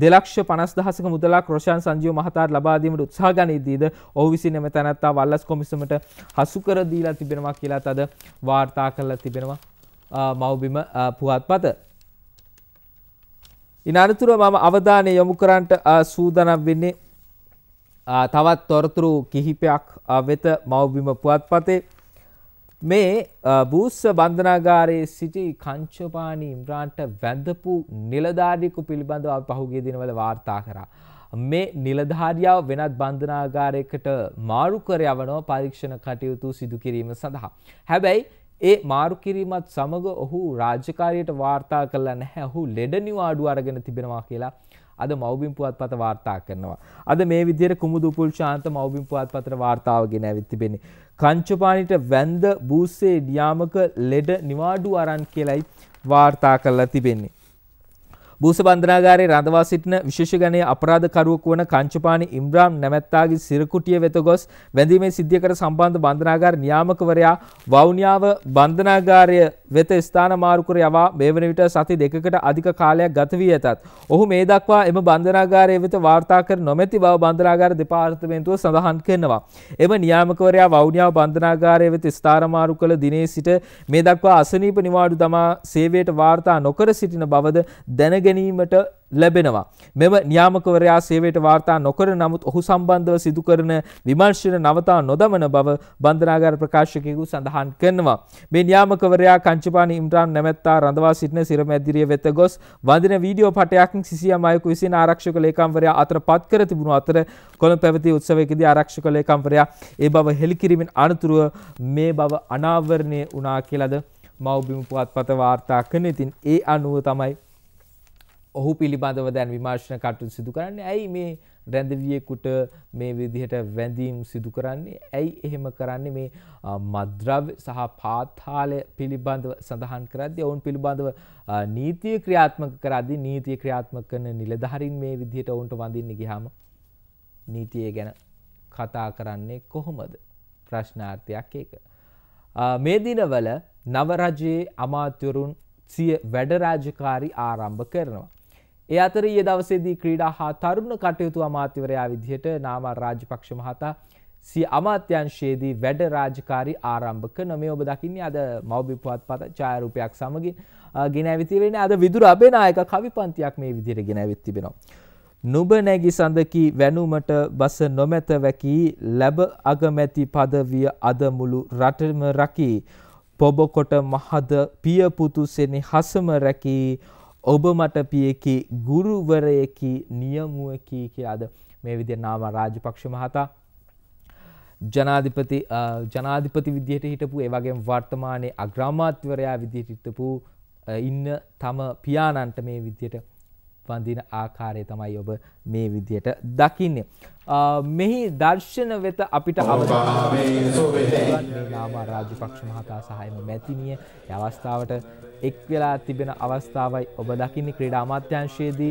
දෙලක්ෂ පනස්දහසක මුදලක් රෝෂාන් සංජීව මහතාට ලබාදීමට උත්සාහ ගනිද්දීද ඔහු විසින් එම තැනැත්තා වල්ලස් කොමිසමට හසු කර දීලා තිබෙනවා කියලා තද වාර්තා කරලා තිබෙනවා මව්බිම පුවත්පත. ඉන් අනතුරුව මම අවධානය යොමු කරන්නට සූදානම් වෙන්නේ තවත් තොරතුරු කිහිපයක් වෙත මව්බිම පුවත්පතේ මේ බූස්ස බන්ධනාගාරයේ සිටි කංචපානි ඉම්රාන්ට වැඳපු නිලධාරියෙකු පිළිබඳව අපි පහුගිය දිනවල වාර්තා කරා. මේ නිලධාරියාව වෙනත් බන්ධනාගාරයකට මාරු කර යවනවා පරීක්ෂණ කටයුතු සිදු කිරීම සඳහා. හැබැයි ඒ මාරු කිරීමත් සමග ඔහු රාජකාරියට වාර්තා කළා නැහැ. ඔහු ලෙඩ නිවාඩු අරගෙන තිබෙනවා කියලා අද මව්බිම් පුවත්පත වාර්තා කරනවා. අද මේ විදිහට කුමුදු උපුල් ශාන්ත මව්බිම් පුවත්පතට වාර්තාව ගෙන ඇවිත් තිබෙන්නේ. කංචපාණිට වැන්ද බූස්සේ ඩියාමක ලෙඩ නිවාඩු අරන් කියලයි වාර්තා කරලා තිබෙන්නේ. බූස බන්ධනාගාරයේ රඳවා සිටින විශේෂ ගණයේ අපරාධකරුවෙකු වන කංචපානි ඉම්රාම් නැමැත්තාගේ සිරකුටිය වෙත ගොස් වැඳීමේ සිද්ධියකට සම්බන්ධ බන්ධනාගාර නියාමකවරයා වවුනියාව බන්ධනාගාරය වෙත ස්ථාන මාරු කර යවා මේ වන විට සති දෙකකට අධික කාලයක් ගත වී ඇතත් ඔහු මේ දක්වා එම බන්ධනාගාරය වෙත වාර්තා කර නොමැති බව බන්ධනාගාර දෙපාර්තමේන්තුව සඳහන් කරනවා. එම නියාමකවරයා වවුනියාව බන්ධනාගාරය වෙත ස්ථාන මාරු කළ දිනේ සිට මේ දක්වා අසනීප නිවාඩු දමා සේවයට වාර්තා නොකර සිටින බවද දැනගෙන ගැනීමට ලැබෙනවා. මෙම නියාමකවරයා සේවයට වාර්තා නොකරන නමුත් ඔහු සම්බන්ධව සිදු කරන විමර්ශන නවතා නොදමන බව බන්ධනාගාර ප්‍රකාශකයෙකු සඳහන් කරනවා. මේ නියාමකවරයා කංචපාන ඉම්රාන් නැමැත්තා රඳවා සිටින සිරමැදිරිය වෙත ගොස් වඳින වීඩියෝ පටයක් සිසියම් අයෙකු විසින් ආරක්ෂක ලේකම්වරයා අතර පත් කර තිබුණු අතර කොළඹ පැවති උත්සවයකදී ආරක්ෂක ලේකම්වරයා ඒ බව හෙළිකිරීමෙන් අනතුරුව මේ බව අනාවරණය වුණා කියලාද මව්බිම පුවත්පත වාර්තා කරන. ඉතින් ඒ අනුව තමයි ඔහු පිළිබඳව දැන් විමර්ශන කටයුතු සිදු කරන්නේ ඇයි මේ රැඳවියෙකුට මේ විදිහට වැඳීම් සිදු කරන්නේ ඇයි එහෙම කරන්නේ මේ මද්‍රව්‍ය සහ පාතාලය පිළිබඳව සඳහන් කරද්දී ඔවුන් පිළිබඳව නීතිය ක්‍රියාත්මක කරද්දී නීතිය ක්‍රියාත්මක කරන නිලධාරීන් මේ විදිහට ඔවුන්ට වඳින්න ගියාම නීතිය ගැන කතා කරන්නේ කොහොමද ප්‍රශ්නාර්ථයක් ඒක මේ දිනවල නව රජයේ අමාත්‍යවරුන් සිය වැඩ රාජකාරි ආරම්භ කරනවා ඒ අතර ඊයේ දවසේදී ක්‍රීඩා හා තරුණ කටයුතු අමාත්‍යවරයා විදිහට නාමල් රාජපක්ෂ මහතා සී අමාත්‍යංශයේදී වැඩ රාජකාරි ආරම්භ කරන මේ ඔබ දකින්නේ අද මව්බි පුවත්පත ඡායාරූපයක් සමගින් ගෙන ඇවිත් තිබෙන්නේ අද විදුර අබේනායක කවිපන්තියක් මේ විදිහට ගෙන ඇවිත් තිබෙනවා. නුඹ නැගි සඳකි වැනුමට බස නොමැත වැකි ලැබ අගමැති পদවිය අද මුළු රටම රකි පොබකොට මහද පියපුතු සෙනෙහසම රැකී ඔබ මට පියකි ගුරුවරයකි නියමුවකි කියලාද මේ විදිහට නාම රාජපක්ෂ මහතා ජනාධිපති ජනාධිපති විදිහට හිටපු ඒ වගේම වර්තමානයේ අග්‍රාමාත්‍යවරයා විදිහට හිටපු ඉන්න තම පියාණන්ට මේ විදිහට වඳින ආකාරය තමයි ඔබ මේ විදියට දකින්නේ. මෙහි දර්ශන වෙත අපිට අවධානය යොමු කරන්න රාජපක්ෂ මහතා සහායම මැතිණිය අවස්ථාවට එක් වෙලා තිබෙන අවස්ථාවයි ඔබ දකින්නේ ක්‍රීඩා අමාත්‍යංශයේදී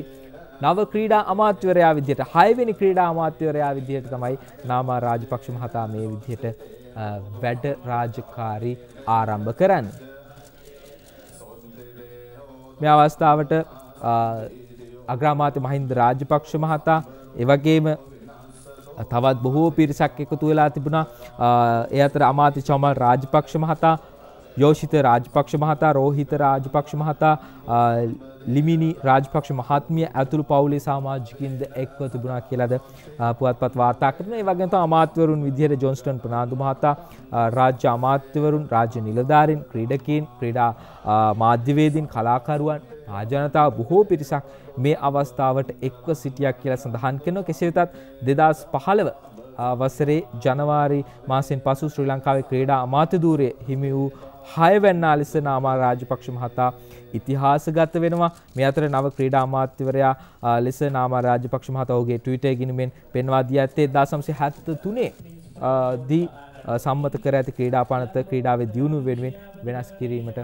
නව ක්‍රීඩා අමාත්‍යවරයා විදිහට හයවෙනි ක්‍රීඩා අමාත්‍යවරයා විදිහට තමයි නාමා රාජපක්ෂ මහතා මේ විදිහට වැඩ රාජකාරී ආරම්භ කරන්න. මේ අවස්ථාවට අග්‍රාමාත්‍ය මහින්ද රාජපක්ෂ මහතා එවගේම තවත් බොහෝ පිරිසක් එකතු වෙලා තිබුණා. ඒ අතර අමාත්‍ය චමල් රාජපක්ෂ මහතා යෝෂිත රාජපක්ෂ මහතා රෝහිත රාජපක්ෂ මහතා ලිමිනි රාජපක්ෂ මහත්මිය ඇතුළු පවුලේ සාමාජිකින්ද එක්ව තිබුණා කියලද පුවත්පත් වාර්තා කරන ඒ වගේම තමයි අමාත්‍යවරුන් විදිහට ජොන්ස්ටන් ප්‍රනාන්දු මහතා රාජ්‍ය අමාත්‍යවරුන් රාජ්‍ය නිලධාරීන් ක්‍රීඩකීන් ක්‍රීඩා මාධ්‍යවේදීන් කලාකරුවන් ආජනතාව බොහෝ පිරිසක් මේ අවස්ථාවට එක්ව සිටියක් කියලා සඳහන් කරනවා කෙසේ වෙතත් 2015 වසරේ ජනවාරි මාසෙන් පසු ශ්‍රී ලංකාවේ ක්‍රීඩා අමාත්‍ය ධූරය හිමි වූ හයවැන්නාලෙස නාමා රාජපක්ෂ මහතා ඉතිහාසගත වෙනවා මේ අතර නව ක්‍රීඩා අමාත්‍යවරයා ලෙස නාමා රාජපක්ෂ මහතා ඔහුගේ ට්විටර් ගිණුමෙන් පෙන්වා දී ඇත්තේ 1973 දී සම්මත කර ඇති ක්‍රීඩාපනත ක්‍රීඩාවේ දියුණුව වෙනුවෙන් වෙනස් කිරීමට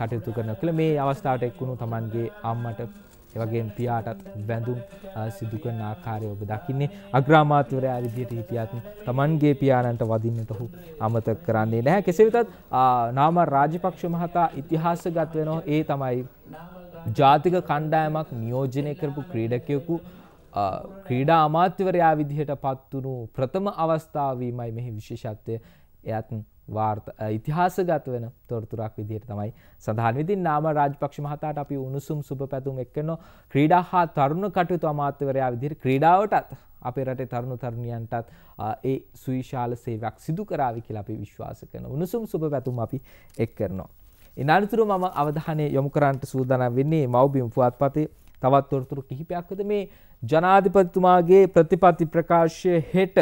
කටයුතු කරනවා කියලා මේ අවස්ථාවට එක්වුණු Tamanගේ අම්මට ඒවගේ පියාටත් වැඳුම් සිදුකරන ආකාරය ඔබ දකින්නේ අග්‍රාමාත්‍යවරයා විදියට හිටියත් තමන්ගේ පියාණන්ට වදින්නට ඔහු අමතක කරන්නේ නැහැ. කෙසේ වෙතත් නාම රාජපක්ෂ මහතා ඉතිහාසගත වෙනවා. ඒ තමයි ජාතික කණ්ඩායමක් නියෝජනය කරපු ක්‍රීඩකයෙකු ක්‍රීඩා අමාත්‍යවරයා විදිහට පත්වුණු ප්‍රථම අවස්ථාවීමයි මෙහි විශේෂත්වය එයත් ඉතිහාසගත වෙන තොරතුරක් විදිහට තමයි සඳහන් විදින් නාම රාජපක්ෂ මහතාට අපි උණුසුම් සුබ පැතුම් එක්කනවා ක්‍රීඩා හා තරුණ කටයුතු අමාත්‍යවරයා විදිහට ක්‍රීඩාවටත් අපේ රටේ තරුණ තරුණියන්ටත් ඒ සුවිශාල සේවයක් සිදු කරාවි කියලා අපි විශ්වාස කරනවා උණුසුම් සුබ පැතුම් අපි එක් කරනවා ඉන් අනතුරුව මම අවධානය යොමු කරන්නට සූදානම් වෙන්නේ මව්බිම් පුවත්පතේ තවත් තොරතුරු කිහිපයක්ද මේ ජනාධිපතිතුමාගේ ප්‍රතිපත්ති ප්‍රකාශය හෙට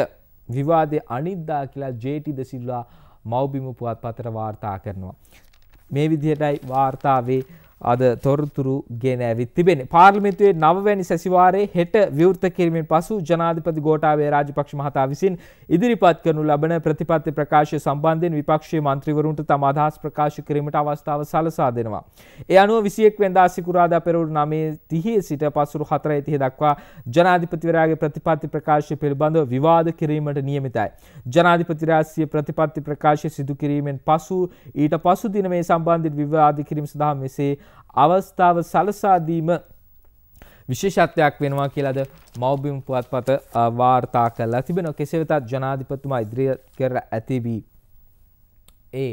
විවාදය අනිද්දා කියලා ජේටි ද සිල්වා මව්බිම පුවත්පතට වාර්තා කරනවා. මේ විදිහටයි වාර්තාවේ අද තොරතුරු ගෙන ඇවිත් තිබෙන. පාර්ලිමිතුවේ නවවැනි සැසිවාරයේ හෙට විවෘත කිරීමෙන් පසු ජනාධිපති ගෝටාවේ රාජපක්ෂ මහතා විසින් ඉදිරිපත් කරනු ලබන ප්‍රතිපත්ති ප්‍රකාශය සම්බන්ධයෙන් විපක්ෂයේ මන්ත්‍රීවරුන්ට තම අදහස් ප්‍රකාශ කිරීමට අවස්ථාව සලසා දෙනවා. ඒ අනුව 21 වෙනිදා සිකුරාදා පෙරවරු 9:30 සිට පසුරු 4:30 දක්වා ජනාධිපතිවරයාගේ ප්‍රතිපත්ති ප්‍රකාශය පිළිබඳව විවාද කිරීමට නියමිතයි. ජනාධිපතිවරයා සිය ප්‍රතිපත්ති ප්‍රකාශය සිදු කිරීමෙන් පසු ඊට පසු දින මේ සම්බන්ධිත විවාද කිරීම සඳහා මෙසේ අවස්ථාව සලසාදීම විශේෂත්වයක් වෙනවා කියලද මෞබිම් පුවත්පත වාර්තා කලා තිබෙන කෙසේ වෙතත් ජනාධිපතුමා ඉදිරිය කර ඇතිබී ඒ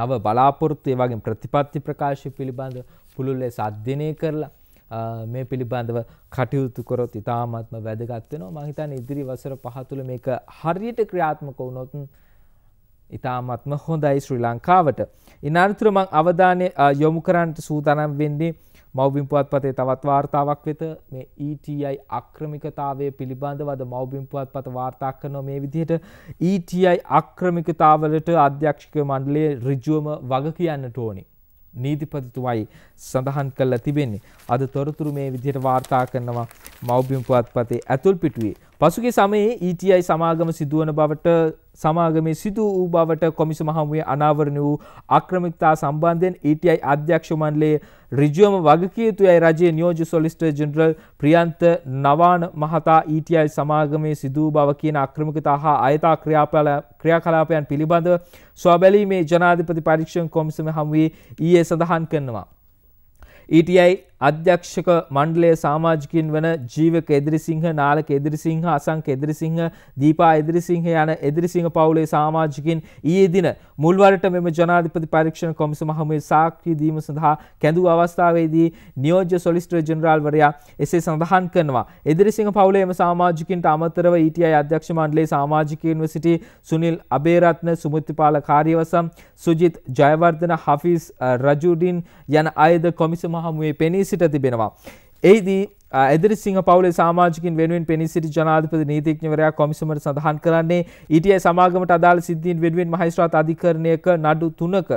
නව බලාපොරොත්තු වගේ ප්‍රතිපත්ති ප්‍රකාශය පිළිබඳ පුළුල්ලේ සද්ධනය කරලා මේ පිළිබඳව කටයුතු කරොත් ඉතාමත්ම වැදගත්වෙනවා මහිතන් ඉදිරි වසර පහතුළ මේක හරියට ක්‍රියාත්මක වුණොතුන් ඉතාමත්ම හොඳයි ශ්‍රී ලංකාවට. ඉනර්තුරමං අවධානය යොමු කරන්ට සූතනම් වෙන්නේ මවබිම් පුවත්පතේ තවත් වාර්තාවක් වෙත මේ ETI අක්‍රමිකතාවය පිළිබඳවද මවබිම් පුවත්පත වාර්තා කරනවා මේ විදිහට ETI අක්‍රමිකතාවලට අධ්‍යක්ෂක මණ්ඩලයේ ඍජුවම වග කියන්නට ඕනේ. නීතිපතිතුමයි සඳහන් කළ තිබෙන්නේ. අද තොරතුරු මේ විදිහට වාර්තා කරනවා මවබිම් පුවත්පතේ ඇතුල් පිටුවේ පසුගේ සමයේ ETI සමාගම සිදුවන බවට සමාගමේ සිදු වූ බවට කොමිසම හමුවේ අනාවරණ වූ අක්‍රමිකතා සම්බන්ධයෙන් ETI අධ්‍යක්ෂ මණ්ඩලයේ ඍජුවම වගකීම යුතුයි රජයේ නියෝජ්‍ය සොලිසිටර් ජෙනරල් ප්‍රියන්ත නවාන මහතා ETI සමාගමේ සිදු බව කියන අක්‍රමිකතා හා අයථා ක්‍රියාකලාපයන් පිළිබඳව සොබැලීමේ ජනාධිපති පරීක්ෂණ කොමිසම හමුවේ ඊයේ e සඳහන් කරනවා ETI අධ්‍යක්ෂක මණ්ඩලය සාමාජිකින් වන ජීවක එදිරිසිංහ නාලක එදිරිසිංහ අසංක එදිරිසිංහ දීපා එදිරිසිංහ යන එදිරිසිංහ පවුලේ සාමාජිකින් ඊයේ දින මුල්වරට මෙම ජනාධිපති පරීක්ෂණ කොමිසම හමුවේ සාක්ෂි දීම සඳහා කැඳවූ අවස්ථාවේදී නියෝජ්‍ය සොලිස්ටර් ජෙනරාල්වරයා එසේ සඳහන් කරනවා එදිරිසිංහ පවුලේ එම සාමාජිකින්ට අමතරව ඊටීআই අධ්‍යක්ෂ මණ්ඩලයේ සාමාජිකයින්ව සිටි සුනිල් අබේරත්න සුමතිපාල කාර්යවසම් සුජිත් ජයවර්ධන හෆීස් රජුඩින් යන අයද කොමිසම හමුවේ පෙනී සිට තිබෙනවා. එයිදී ඇදිරි සිංහ පවුලේ සාමාජිකින් වෙනුවෙන් පෙනී සිටි ජනාධිපති නීතිඥවරයා කොමිසමට සඳහන් කරන්නේ ඊටයි සමාගමට අදාළ සිද්ධීන් වෙනුවෙන් මහේස්ත්‍රාත් අධිකරණයක නඩු තුනක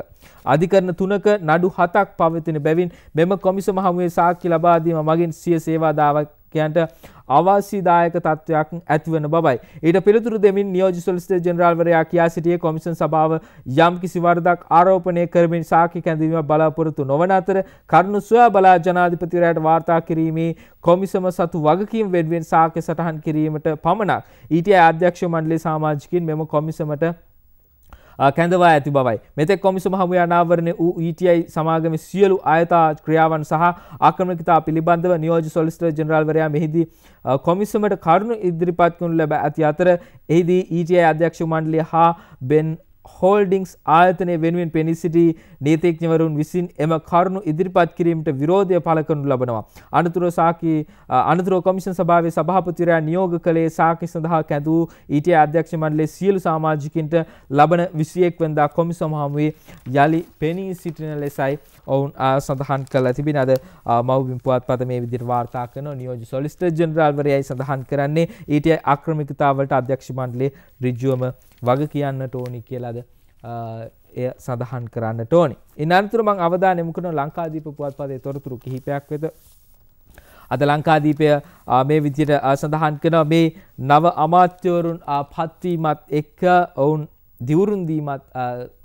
අධිකරණ තුනක නඩු හතක් පවතින බැවින් මෙම කොමිසම හමුවේ සාක්ෂි ලබා දීම මගින් සිය සේවා දාවක් නායකයන්ට අවාසිදායක තත්ත්වයක් ඇතිවන බවයි. ඊට පිළිතුරු දෙමින් නියෝජ්‍ය සොලිසිටර් ජෙනරාල්වරයා කියා සිටියේ කොමිෂන් සභාව යම් කිසි වරදක් ආරෝපණය කරමින් සාක්ෂි කැඳවීම බලාපොරොත්තු නොවන අතර කරුණු සොයා බලා ජනාධිපතිවරයාට වාර්තා කිරීමේ කොමිසම සතු වගකීම් වෙනුවෙන් සාක්ෂි සටහන් කිරීමට පමණක් ඊටී අධ්‍යක්ෂ මණ්ඩලයේ සමාජිකින් මෙම කොමිසමට කැඳවා ඇති බවයි. මෙතෙක් කොමිසම හමුව අනාවරණය වූ ETI සමාගමේ සියලු ආයතා ක්‍රියාවන් සහ ආක්‍රමණිකතා පිළිබඳව නියෝජ්‍ය සොලිසිටර් ජෙනරාල්වරයා මෙහිදී කොමිසමට කරුණු ඉදිරිපත් කරනු ලැබ ඇති අතර එහිදී ETI අධ්‍යක්ෂ මණ්ඩලය හා බෙන් හෝල්ඩිංස් ආයතනය වෙනුවෙන් පෙනී සිටි නීතිඥවරුන් විසින් එම කරුණු ඉදිරිපත් කිරීමට විරෝධය පළ කරනු ලබනවා. අනතුරුව සාකි අනතුරුව කොමිෂන් සභාවේ සභාපතිවරයා නියෝග කළේ සාකි සඳහා කැඳූ ඊටේ අධ්‍යක්ෂ මණ්ඩලයේ සියලු සමාජිකින්ට ලබන 21 වෙනිදා කොමිසම හමුවේ යලි පෙනී සිටින ලෙසයි ඔවුන් සඳහන් කළා තිබෙන අද මව්බිම් පුවත්පත මේ විදිහට වාර්තා කරන නියෝජ්‍ය සොලිසිටර් ජෙනරාල්වරයයි සඳහන් කරන්නේ ඊටේ ආක්‍රමිකතාවලට අධ්‍යක්ෂ මණ්ඩලයේ ඍජුවම වග කියන්නට ඕනි කියලාද එය සඳහන් කරන්න ටෝනි. ඉන්නන්තුර මං අවදා නෙමුකන ලංකාදීප පුවත්පදේ තොරතුරු කිහිපයක් වෙත අද ලංකාදීපය මේ විදියට සඳහන් කන මේ නව අමාත්‍යවරුන් පත්වීමත් එක්ක ඔවුන් දිවුරුන්දීමත්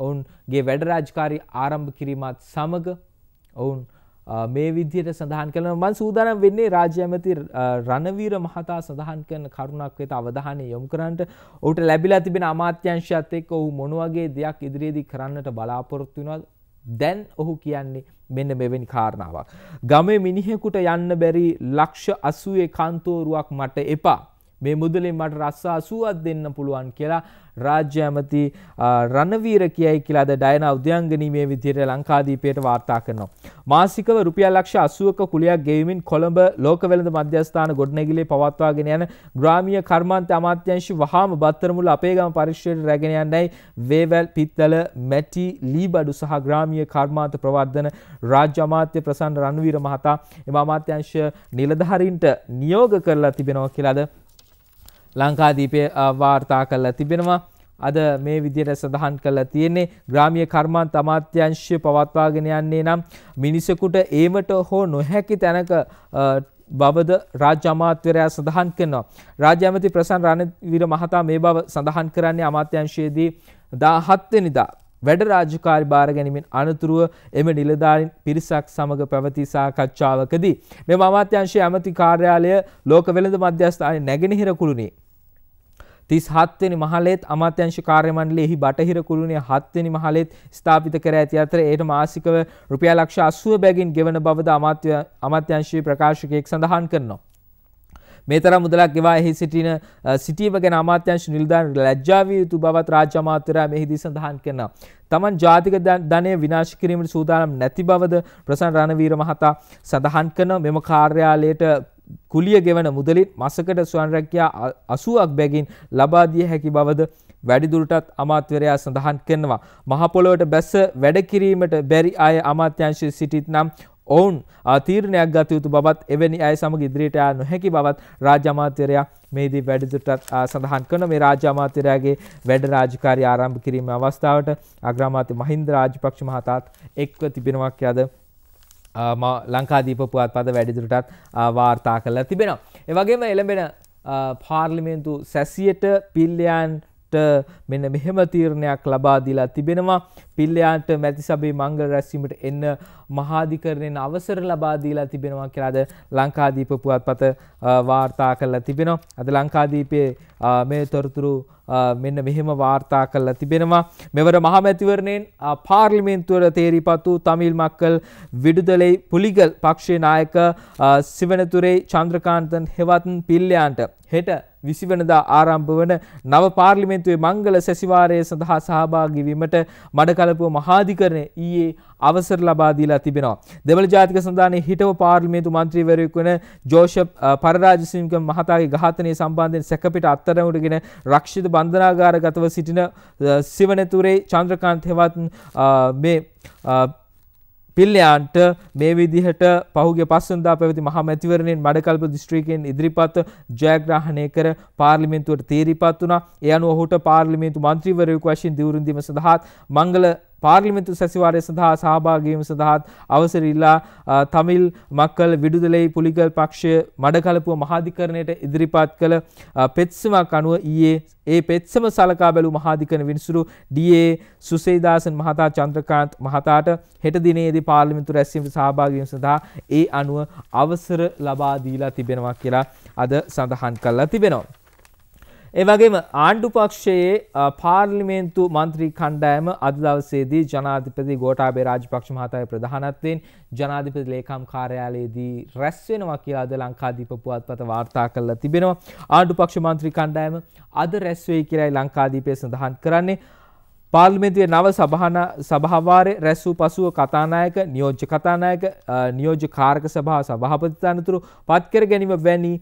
ඔවුන්ගේ වැඩරාජකාරි ආරම්භ කිරීමත් සමඟ ඔවුන් මේ විදිහට සඳහන් කරනවා මම සූදානම් වෙන්නේ රාජ්‍ය ඇමති රණවීර මහතා සඳහන් කරන කරුණක් වෙත අවධානය යොමු කරන්නට ඔහුට ලැබිලා තිබෙන අමාත්‍යංශයත් එක්ක ඔහු මොන වගේ දෙයක් ඉදිරියේදී කරන්නට බලාපොරොත්තු වෙනවද දැන් ඔහු කියන්නේ මෙන්න මෙවැනි කාරණාවක් ගමේ මිනිහෙකුට යන්න බැරි ලක්ෂ 80 කන්තෝරුවක් මට එපා මේ මුදලින් මට රස්සා 80ක් දෙන්න පුළුවන් කියලා රාජ්‍ය ඇමති රණවීර කියයි කියලා අද ඩයනා උද්‍යංගනී මේ විදිහට ලංකාදීපයට වාර්තා කරනවා. මාසිකව රුපියල් ලක්ෂ 80ක කුලියක් ගෙවීමෙන් කොළඹ ලෝකවැළඳ මධ්‍යස්ථාන ගොඩනැගිලි පවත්වාගෙන යන ග්‍රාමීය කර්මාන්ත අමාත්‍යාංශ වහාම බත්තරමුල අපේගම පරිශ්‍රයට රැගෙන යන්නයි වේවැල් පිත්තල මැටි ලීබඩු සහ ග්‍රාමීය කර්මාන්ත ප්‍රවර්ධන රාජ්‍ය අමාත්‍ය ප්‍රසන්න රණවීර මහතා එම අමාත්‍යාංශ නිලධාරීන්ට නියෝග කරලා තිබෙනවා කියලාද ලංකාදීපය වාර්තා කරලා තිබෙනවා. අද මේ විදියට සඳහන් කරලා තියෙන්නේ ග්‍රාමීය කර්මාන්ත අමාත්‍යංශය පවත්වාගෙන යන්නේ නම් මිනිසෙකුට ඒමට හෝ නොහැකි තැනක බවද රාජ්‍ය අමාත්‍යවරයා සඳහන් කරනවා. රාජ්‍ය ඇමති ප්‍රසන්න රණවීර මහතා මේ බව සඳහන් කරන්නේ අමාත්‍යංශයේදී 17 වෙනිදා වැඩ රාජකාරි භාර ගැනීමෙන් අනතුරුව එම නිලධාරීන් පිරිසක් සමග පැවති සාකච්ඡාවකදී මෙම අමාත්‍යංශයේ ඇමති කාර්යාලය ලෝක වෙළඳ මධ්‍යස්ථානයේ නැගෙනහිර කුළුණේ තිස් හත්වනි මහලෙත් අමාත්‍යංශ කාර්යමණ්ඩලයෙහි බටහිර කුළුණේ හත්වනි මහලෙත් ස්ථාපිත කර ඇති අතර එයට මාසිකව රුපියල් ලක්ෂ අසුව බැගින් ගෙවන බවද අමාත්‍ය අමාත්‍යංශයේ ප්‍රකාශකයෙක් සඳහන් කරනවා. මේතර මුදලක් ගෙවා එහි සිටින සිටීම ගැන අමාත්‍යංශ නිලධාරීන් ලැජ්ජාවිය යුතු බවත් රාජ්‍ය අමාත්‍යරා මෙහිදී සඳහන් කරනවා. තමන් ජාතික ධනය විනාශ කිරීමට සූදානම් නැති බවද ප්‍රසන්න රණවීර මහතා සඳහන් කරන මෙම කාර්යාලයට කුලිය ගෙවන මුදලින් මසකට ස්වන් රැකියා අසුවක් බැගින් ලබාදිය හැකි බවද වැඩිදුරටත් අමාත්‍යවරයා සඳහන් කරනවා. මහපොළොවට බැස්ස වැඩකිරීමට බැරි අය අමාත්‍යංශයේ සිටිත් නම් ඔවුන් තීරණයක් ගත යුතු බවත් එවැනි අය සමග ඉදිරියට යා නොහැකි බවත් රාජ්‍ය අමාත්‍යවරයා මේදී වැඩිදුරටත් සඳහන් කරන මේ රාජ්‍ය අමාත්‍යවරයාගේ වැඩ රාජකාරි ආරම්භ කිරීමේ අවස්ථාවට අග්‍රාමාත්‍ය මහින්ද රාජපක්ෂ මහතාත් එක්ව තිබෙනවා කියලාද ලංකාදීප පුවත් පද වැඩිදුරටත් වාර්තා කරලා තිබෙනවා. එවගේම එළඹෙන පාර්ලිමේන්තු සැසියට පිල්ලයන් මෙන්න මෙහෙම තීරණයක් ලබා දීලා තිබෙනවා පිල්ලයාන්ට මැතිසබේ මංගල රැස්වීමට එන්න මහාධිකරණයෙන් අවසර ලබා දීලා තිබෙනවා කියලාද ලංකාදීප පුවත්පත වාර්තා කරලා තිබෙනවා අද ලංකාදීපයේ මේ තොරතුරු මෙන්න මෙහෙම වාර්තා කරලා තිබෙනවා මෙවර මහමැතිවරණයෙන් පාර්ලිමේන්තුවට තේරිපත් වූ තමිල් මක්කල් විඩුදලේ පුලිගල් පක්ෂයේ නායක සිවනතුරේ චන්ද්‍රකාන්තන් හෙවත් පිල්ලයාන්ට හෙට විසිවනදා ආරම්භ වන නව පාර්ලිමේන්තුවේ මංගල සැසිවාරය සඳහා සහභාගී වීමට මඩකලපුව මහාධිකරණය ඊයේ අවසර ලබා දීලා තිබෙනවා. දෙමළ ජාතික සන්ධානයේ හිටව පාර්ලිමේන්තු මන්ත්‍රීවරයෙකු වන ජෝෂප් පරරාජසිංහ මහතාගේ ඝාතනය සම්බන්ධයෙන් සැකපිට අත්අඩංගුවටගෙන රක්ෂිත බන්ධනාගාරගතව සිටින සිවනතුරේ චන්ද්‍රකාන්ත් හෙවත් මේ පිල්ලයාන්ට මේ විදිහට පහුගේ පස්සුන්දා පැවති මහා මැතිවරණයෙන් මඩකල්ප දිස්ත්‍රික්කයෙන් ඉදිරිපත් ජයග්‍රහණය කර පාර්ලිමේන්තුවට තීරීපත් වුණා. ඒ අනුව ඔහුට පාර්ලිමේන්තු මන්ත්‍රීවරයෙකු වශයෙන් දිවුරුන් දීම සඳහා මංගල පාර්ලිමේන්තු සැසිවාරය සඳහා සහභාගී වීම සඳහාත් අවසර ඉල්ලා තමිල් මක්කල් විදුදලේ පුලිගල් පක්ෂය මඩකලපුව මහාධිකරණයට ඉදිරිපත් කළ පෙත්සමක් අනුව ඊයේ ඒ පෙත්සම සලකා බැලූ මහාධිකරණ විනිසුරු ඩී.ඒ. සුසේදාසන් මහතා චන්ද්‍රකාන්ත් මහතාට හෙට දිනේදී පාර්ලිමේන්තු රැස්වීමට සහභාගී වීම සඳහා ඒ අනුව අවසර ලබා දීලා තිබෙනවා කියලා අද සඳහන් කරලා තිබෙනවා. ඒවගේම ආණ්ඩුපක්ෂයේ පාර්ලිමේන්තු මන්ත්‍රී කණ්ඩෑම අද දවසේදී ජනාධිපති ගෝඨාභය රාජපක්ෂ මහතාගේ ප්‍රධානත්වයෙන් ජනාධිපති ලේකම් කාර්යාලයේදී රැස් වෙනවා කියලා අද ලංකාදීප පුවත්පත වාර්තා කරලා තිබෙනවා. ආණ්ඩුපක්ෂ මන්ත්‍රී කණ්ඩායම අද රැස් වෙයි කියලායි ලංකාදීපේ සඳහන් කරන්නේ. පාර්ලිමේන්තුවේ නව සභාන සභාවාරය රැස් වූ පසුව කතානායක නියෝජ්‍ය කතානායක නියෝජ්‍ය කාරක සභාව සභාපතිතුමාතුරු පත් කර ගැනීම වැනි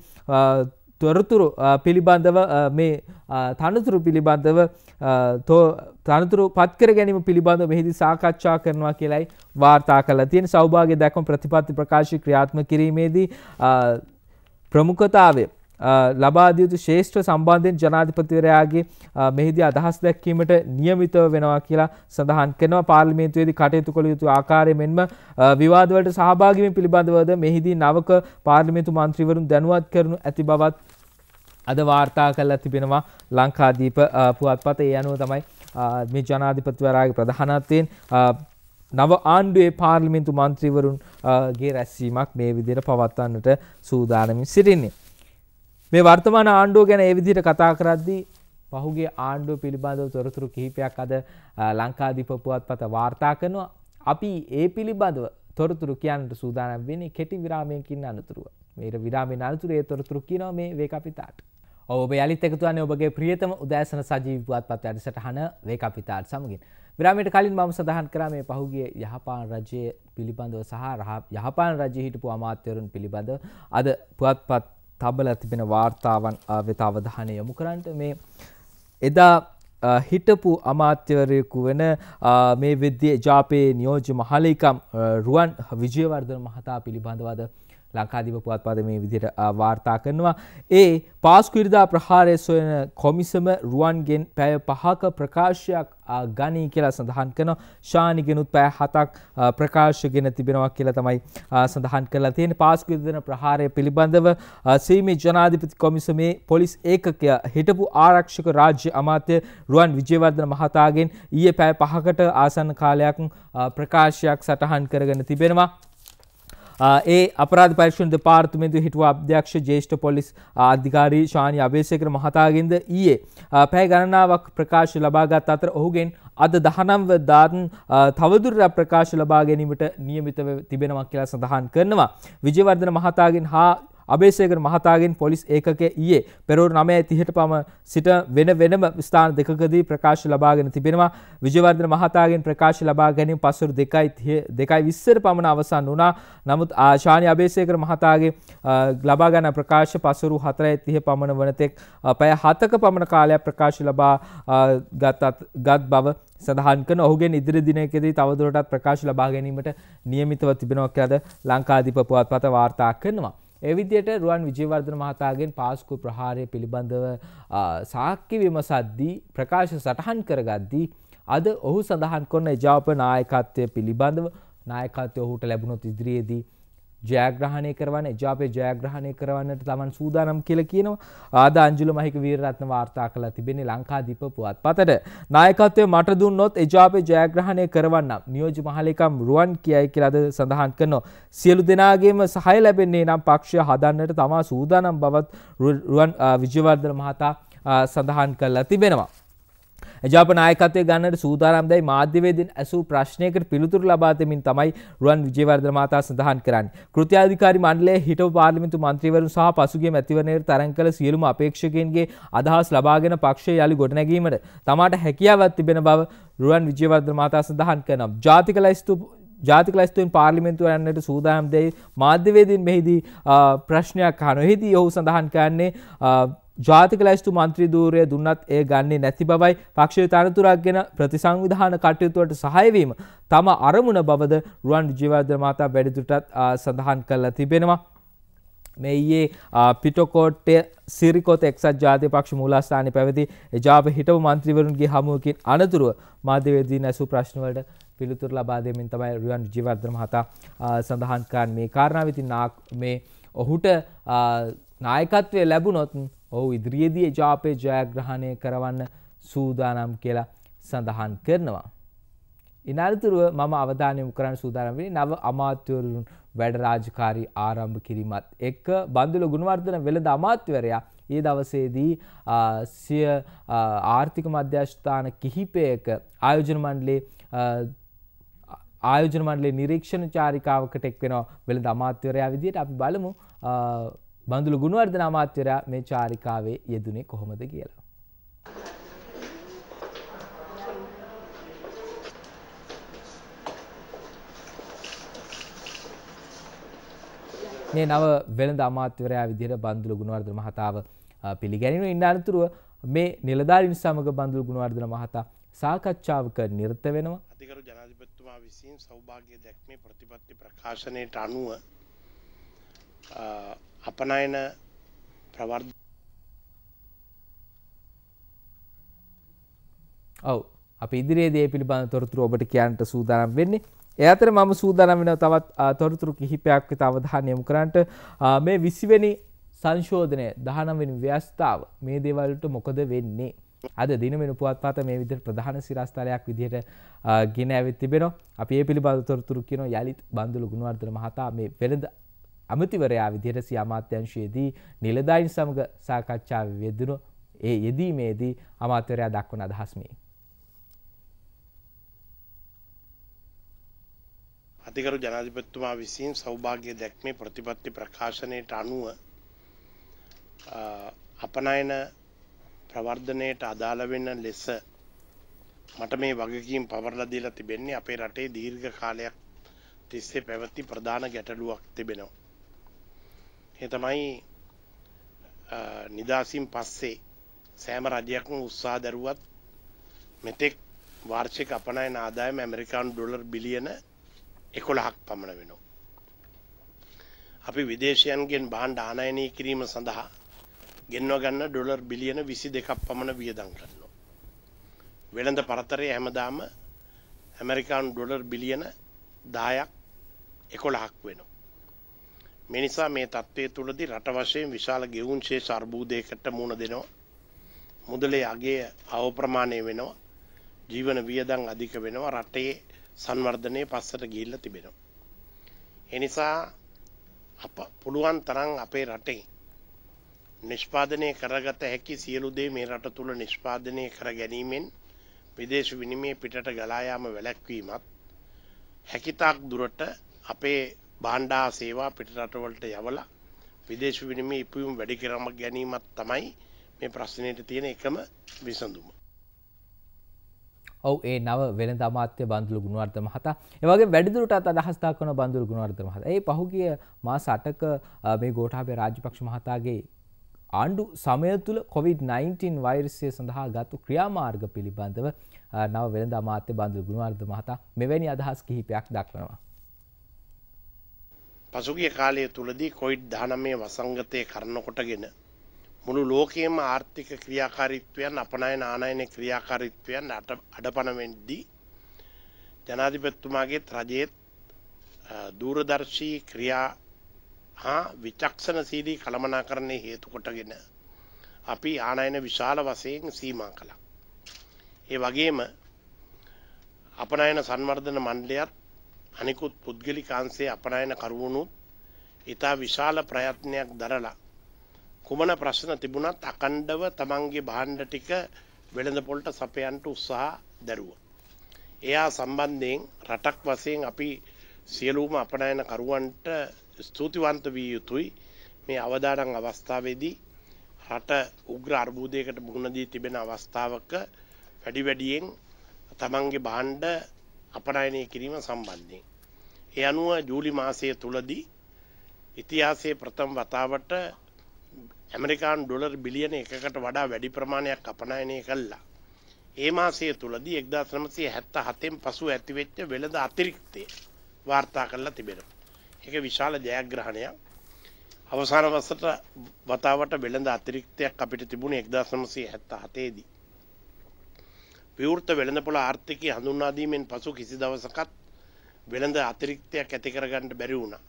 තොරතුරු පිළිබඳව මේ තනතුරු පිළිබඳව තෝ තනතුරු පත්කර ගැනීම පිළිබඳ මෙහිදි සාකච්ඡා කරනවා කියලයි වාර්තා කළ තියෙන සෞභාග්‍ය දැක්ම ප්‍රතිපත්ති ප්‍රකාශ ක්‍රියාත්ම කිරීමේදී ප්‍රමුඛතාවය ලබා දිය යුතු ශේෂ්ඨ සම්බන්ධයෙන් ජනාධිපතිවරයාගේ මෙහිදී අදහස් දැක්වීමට නියමිතව වෙනවා කියලා සඳහන් කරනවා පාර්ලිමේන්තුවේදී කටයුතු කළ යුතු ආකාරය මෙන්ම විවාදවලට සහභාගී වීම පිළිබඳවද මෙහිදී නවක පාර්ලිමේන්තු මන්ත්‍රීවරුන් දැනුවත් කරනු ඇති බවත් අද වාර්තා කරලා තිබෙනවා ලංකාදීප පුවත්පත ඒ අනුව තමයි මේ ජනාධිපතිවරයාගේ ප්‍රධානත්වයෙන් නව ආණ්ඩුවේ පාර්ලිමින්තු මන්ත්‍රීවරුන්ගේ රැස්වීමක් මේ විදිහට පවත්වන්නට සූදානමින් සිටින්නේ. මේ වර්තමාන ආණ්ඩුව ගැන ඒ විදිහට කතා කරද්දී පහුගේ ආණ්ඩුව පිළිබඳව තොරතුරු කිහිපයක් අද ලංකාධිප පුවත්පත වාර්තා කරනවා. අපි ඒ පිළිබඳව තොරතුරු කියන්නට සූදානම් වෙන්නේ කෙටි විරාමයකින් අනතුරුව. මේර විරාමයෙන් අනතුරු ඒ තොරතුරු කියනවා මේ වේකපිතාට. ඔබ යළිත් එකතුවන්නේ ඔබගේ ප්‍රියතම උදෑසන සජීවී පුවත්පත වැඩසටහන වේකපිතාට සමගින්. විරාමයට කලින් මම සඳහන් කරා මේ පහුගිය යහපාන රජයේ පිළිබඳව සහ යහපාන රජයේ හිටපු අමාත්‍යවරුන් පිළිබඳව අද පුවත්පත් තබලා තිබෙන වාර්තාවන් වෙත අවධානය යොමු කරන්න මේ එදා හිටපු අමාත්‍යවරයෙකු වෙන මේ විද්‍ය ජාපයේ නියෝජ්‍ය මහලේකම් රුවන් විජයවර්ධන මහතා පිළිබඳවද ලංකාදීප පුවත්පත මේ විදිහට වාර්තා කරනවා. ඒ පාස්කුවිරදා ප්‍රහාරය සොයන කොමිසම රුවන්ගෙන් පැය පහක ප්‍රකාශයක් ගනී කියලා සඳහන් කරන ශානිගෙනුත් පැය හතක් ප්‍රකාශගෙන තිබෙනවා කියලා තමයි සඳහන් කරලා තියෙන පාස්කුවිදන ප්‍රහාරය පිළිබඳව සීමේ ජනාධිපති කොමිසමේ පොලිස් ඒකකය හිටපු ආරක්ෂක රාජ්‍ය අමාත්‍ය රුවන් විජේවර්ධන මහතාගෙන් ඊයේ පැය පහකට ආසන්න කාලයක් ප්‍රකාශයක් සටහන් කරගෙන තිබෙනවා ඒ අපරාධ පරීක්ෂණ දෙපාර්තමේන්තුවේ හිටපු අධ්‍යක්ෂ ජ්‍යෙෂ්ඨ පොලිස් අධිකාරී ශානි අබේසේකර මහතාගෙන්ද ඊයේ පැය ගණනාවක් ප්‍රකාශ ලබාගත් අතර ඔහුගෙන් අද 19 දාන් තවදුරටත් ප්‍රකාශ ලබා ගැනීමට නියමිතව තිබෙනවා කියලා සඳහන් කරනවා. විජේවර්ධන මහතාගෙන් හා අභේසේකර මහතාගෙන් පොලිස් ඒකකයේ ඊයේ පෙරවරු 9:30ට පම සිට වෙන වෙනම ස්ථාන දෙකකදී ප්‍රකාශ ලබාගෙන තිබෙනවා. විජයවර්ධන මහතාගෙන් ප්‍රකාශ ලබා ගැනීම පස්වරු 2යි 2යි පමණ අවසන් වුණා. නමුත් ආශානි අභේසේකර මහතාගේ ලබා ගන්න ප්‍රකාශ පස්වරු 4:30 පමණ වනතෙක් පැය 7ක පමණ කාලයක් ප්‍රකාශ ලබා ගත් බව සඳහන් කරන ඔහුගේ ඉදිරි දිනයකදී තවදුරටත් ප්‍රකාශ ලබා ගැනීමට නියමිතව තිබෙනවා කියලාද ලංකාධිප පුවත්පත වාර්තා කරනවා. එවිදියට රුවන් විජයවර්ධන මහතාගෙන් පාස්කු ප්‍රහාරය පිළිබඳව සාක්්‍ය විමසද්දී ප්‍රකාශ සටහන් කරගද්දී අද ඔහු සඳහන් කොන්න ජාප නායකත්වය පිළිබඳව නායකත්වය ඔහුට ලැබුණොත් ඉදිරියේදී ජයග්‍රහණය කරවන්න ජාපය ජයග්‍රහණය කරවන්නට තමන් සූදානම් කියල කියනවා ආද අංජුල මහික වීරරත්න වාර්තා කලා තිබෙන ලංකා දිප පුවත් පතට නායකත්වය මට දුන්නොත් එජාපය ජයග්‍රහණය කරවන්න නියෝජ මහලිකම් රුවන් කියයි කියලාද සඳහන් කරනවා සියලු දෙනාගේම සහය ලැබෙන්නේ නම් පක්ෂය හදන්නට තමා සූදානම් බවත් රුවන් විජවර්ධන මහතා සඳහන් කරලා තිබෙනවා. ජාප නායකත්වය ගන්නට සූදානම් දැයි මාධ්‍යවේදීන් ඇසූ ප්‍රශ්නයකට පිළිතුරු ලබා දෙමින් තමයි රුවන් විජේවර්ධන මහතා සඳහන් කරන්නේ. කෘත්‍යාධිකාරී මණ්ඩලය හිටපු පාර්ලිමේන්තු මන්ත්‍රීවරුන් සහ පසුගිය මැතිවරණයට තරඟ කළ සියලුම අපේක්ෂකයන්ගේ අදහස් ලබාගෙන පක්ෂය යළි ගොඩනැගීමට තමාට හැකියාවක් තිබෙන බව රුවන් විජේවර්ධන මහතා සඳහන් කරනවා. ජාතික ලයිස්තු ජාතික ලයිස්තුවෙන් පාර්ලිමෙන්තුව යන්නට සූදානම් දෙයි මාධ්‍යවේදීන් මෙහිදී ප්‍රශ්නයක් අහනවා. එහිදී ඔහු සඳහන් කරන්නේ ජාතික ලැස්තු මන්ත්‍රී ධූරය දුන්නත් ඒ ගන්නේ නැති බවයි පක්ෂයේ තනතුරක් ගැන ප්‍රතිසංවිධාන කටයුතුවට සහයවීම තම අරමුණ බවද රුවන් විජේවර්ධන මහතා වැඩිදුරටත් සඳහන් කරලා තිබෙනවා. මේ ඊයේ පිටකොට්ටේ සිරිකොත එක්සත් ජාතික පක්ෂ මූලස්ථානයේ පැවති එජාප හිටපු മന്ത്രിවරුන්ගේ හමුවකින් අනතුරුව මාධ්‍යවේදී නැසූ ප්‍රශ්න වලට පිළිතුරු ලබා දෙමින් තමයි රුවන් විජේවර්ධන මහතා සඳහන් කරන්නේ. මේ කාරණාව ඉතින් මේ ඔහුට නායකත්වය ලැබුණොත් ඔහු ඉදිරියේදී ජාපය ජයග්‍රහණය කරවන්න සූදානම් කියලා සඳහන් කරනවා. ඉනල්තුරුව මම අවධානයමු කරන්න සූදානම් වේ නව අමාත්‍යවරුන් වැඩ රාජකාරී ආරම්භ කිරීමත් එක්ක බන්දුල ගුණවර්ධන වෙළඳ අමාත්‍යවරයා ඒ දවසේදී සිය ආර්ථික මධ්‍යස්ථාන කිහිපයක ආයෝජන මණ්ඩලේ ආයෝජන මණ්ඩලේ නිරීක්ෂණ චාරිකාවකට එක් වෙනවා වෙළඳ අමාත්‍යවරයා විදිහට අපි බලමු බඳුළු ගුණවර්ධන අමාත්‍යරයා මේ චාරිකාවේ යෙදුනේ කොහොමද කියලා. මේ නව වෙළඳ අමාත්‍යවරයා විදිහට බඳුළු ගුණවර්ධන මහතාව පිළිගැනීම ඉන්න අනතුරුව මේ නිලධාරීන් සමග බඳුළු ගුණවර්ධන මහතා සාකච්ඡාවක නිරත වෙනවා. අධිකරු ජනාධිපතිතුමා විසින් සෞභාග්‍ය දැක්මේ ප්‍රතිපත්ති ප්‍රකාශනයට අනුව අපනයන ප්‍රවර්ධ ඔව අපි ඉදිරියේ දේ පිළිබඳ තොරතුරු ඔබට කියන්නට සූදානම් වෙන්නේ එයාතර මම සූදානම් වෙන තවත් තොරතුරු කිහිපයක් වෙත අවධානය යොමු කරන්නට මේ 20 වෙනි සංශෝධනය 19 වෙනි ව්‍යවස්ථාව මේ දේවල්ට මොකද වෙන්නේ අද දින වෙන පුවත්පත මේ විදිහට ප්‍රධාන සිරස්තලයක් විදිහට ගෙන ඇවිත් තිබෙනවා අපි ඒ පිළිබඳ තොරතුරු කියනවා යලිත් බන්දුලු ගුණවර්ධන මහතා මේ වෙළඳ අමතිවරයා විදිහට සියමාත්‍යංශයේදී නිලධයින් සමග සාකච්ඡාව යෙදදුණු ඒ යෙදීමේදී අමාත්‍යවරයා දක්වන අදහස්මේ. අධිකරු ජනාධිපතිතුමා විසින් සෞභාග්‍ය දැක්මේ ප්‍රතිපත්ති ප්‍රකාශනයට අනුව අපනයන ප්‍රවර්ධනයට අදාළ වෙන ලෙස මට මේ වගකීම් පවරලා දීලා තිබෙන්නේ අපේ රටේ දීර්ඝ කාලයක් තිස්සේ පැවති ප්‍රධාන ගැටලුවක් තිබෙනවා. ඒ තමයි නිදාසින් පස්සේ සෑම රජයක්ම උත්සාහ දරුවත් මෙතෙක් වාර්ෂික අපනයන ආදායම ඇමරිකානු ඩොලර් බිලියන 11ක් පමණ වෙනවා. අපි විදේශයන්ගෙන් භාණ්ඩ ආනයනය කිරීම සඳහා ගෙන්ව ගන්න ඩොලර් බිලියන 22ක් පමණ වියදම් කරනවා. වෙළඳ පරතරය හැමදාම ඇමරිකානු ඩොලර් බිලියන 10ක් 11ක් වෙනවා. මේ නිසා මේ தත්ත්වයේ තුලදී රට වශයෙන් විශාල ගෙවුම් ශේෂ අර්බුදයකට මුහුණ දෙනවා. මුදලේ අගය අවප්‍රමාණය වෙනවා. ජීවන වියදම් අධික වෙනවා. රටේ සංවර්ධනයේ පස්සට ගිහිල්ලා තිබෙනවා. ඒ නිසා අප පුළුවන් තරම් අපේ රටේ නිෂ්පාදනය කරගත හැකි සියලු දේ මේ රට තුල නිෂ්පාදනය කර ගැනීමෙන් විදේශ විනිමය පිටට ගලා යාම වැළැක්වීමත් හැකිතාක් දුරට අපේ බාණ්ඩා සේවා පිටරටවලට යවලා විදේශ විනිමය ඉපයුම් වැඩි කරමක් ගැනීමත් තමයි මේ ප්‍රශ්නයට තියෙන එකම විසඳුම. ඔව ඒ නව වෙළඳ අමාත්‍ය බන්දුළු ගුණවර්ධ මහතා එවගේ වැඩිදුරටත් අදහස් දක්වන බන්දුළු ගුණවර්ධ මහතා. ඒ පහුගිය මාස 8ක මේ ගෝඨාභය රාජපක්ෂ මහතාගේ ආණ්ඩු සමය තුළ COVID-19 වෛරසය සඳහා ගත්තු ක්‍රියාමාර්ග පිළිබඳව නව වෙළඳ අමාත්‍ය බන්දුළු ගුණවර්ධ මහතා මෙවැනි අදහස් කිහිපයක් දක්වනවා. පසුගිය කාලය තුළදී කොයිඩ් දානමය වසංගතය කරනකොටගෙන මුළු ලෝකයේම ආර්ථික ක්‍රියාකාරීත්වයන් අපනය නානයන ක්‍රියාකාරීත්වයන් අට අඩපනවෙද්දී ජනාධිපත්තුමාගේ රජයත් දූරදර්ශී ක්‍රියා හා විචක්ෂණ සීදී කළමනා කරන්නේ හේතු කොටගෙන අපි ආනයන විශාල වසයෙන් සීමා කළා. ඒ වගේම අපනයන සංවර්ධන මණ්ඩලයත් අනිකුත් පුද්ගලිකාංශයේ අපනයන කරුණුත් ඊටා විශාල ප්‍රයත්නයක් දරලා කුමන ප්‍රශ්න තිබුණත් අකණ්ඩව තමන්ගේ භාණ්ඩ ටික වෙළඳපොළට සපයන්ට උත්සාහ දැරුවා. එයා සම්බන්ධයෙන් රටක් වශයෙන් අපි සියලුම අපනයන කරුවන්ට ස්තුතිවන්ත විය යුතුයි. මේ අවදානම් අවස්ථාවේදී රට උග්‍ර අර්බුදයකට මුහුණ දී තිබෙන අවස්ථාවක වැඩි වැඩියෙන් තමන්ගේ භාණ්ඩ අපනයනය කිරීම සම්බන්ධයෙන්. ඒ අනුව ජූලි මාසය තුළදී ඉතිහාසයේ ප්‍රථම වතාවට ඇමරිකාන් ඩොලර් බිලියන එකකට වඩා වැඩි ප්‍රමාණයක් අපනයනය කළා. ඒ මාසය තුළදී එක්දා ශ්‍රමසය හැත්ත හතෙන් පසු ඇතිවෙච්ච වෙළඳ අතිරික්තේ වාර්තා කරලා තිබෙනවා. එක විශාල ජයග්‍රහණයක් අවසාන වසට වතාවට වෙළඳ අතිරික්තයක් අපිට තිබුණ එක්දා ශ්‍රමසය හැත්ත හතේදී. විවෘත වෙළඳපොළ ආර්ථිකය හඳුන්වාදීමෙන් පසු කිසි දවසකත් වෙළඳ අතිරික්තයක් ඇති කරගන්න බැරි වුණා.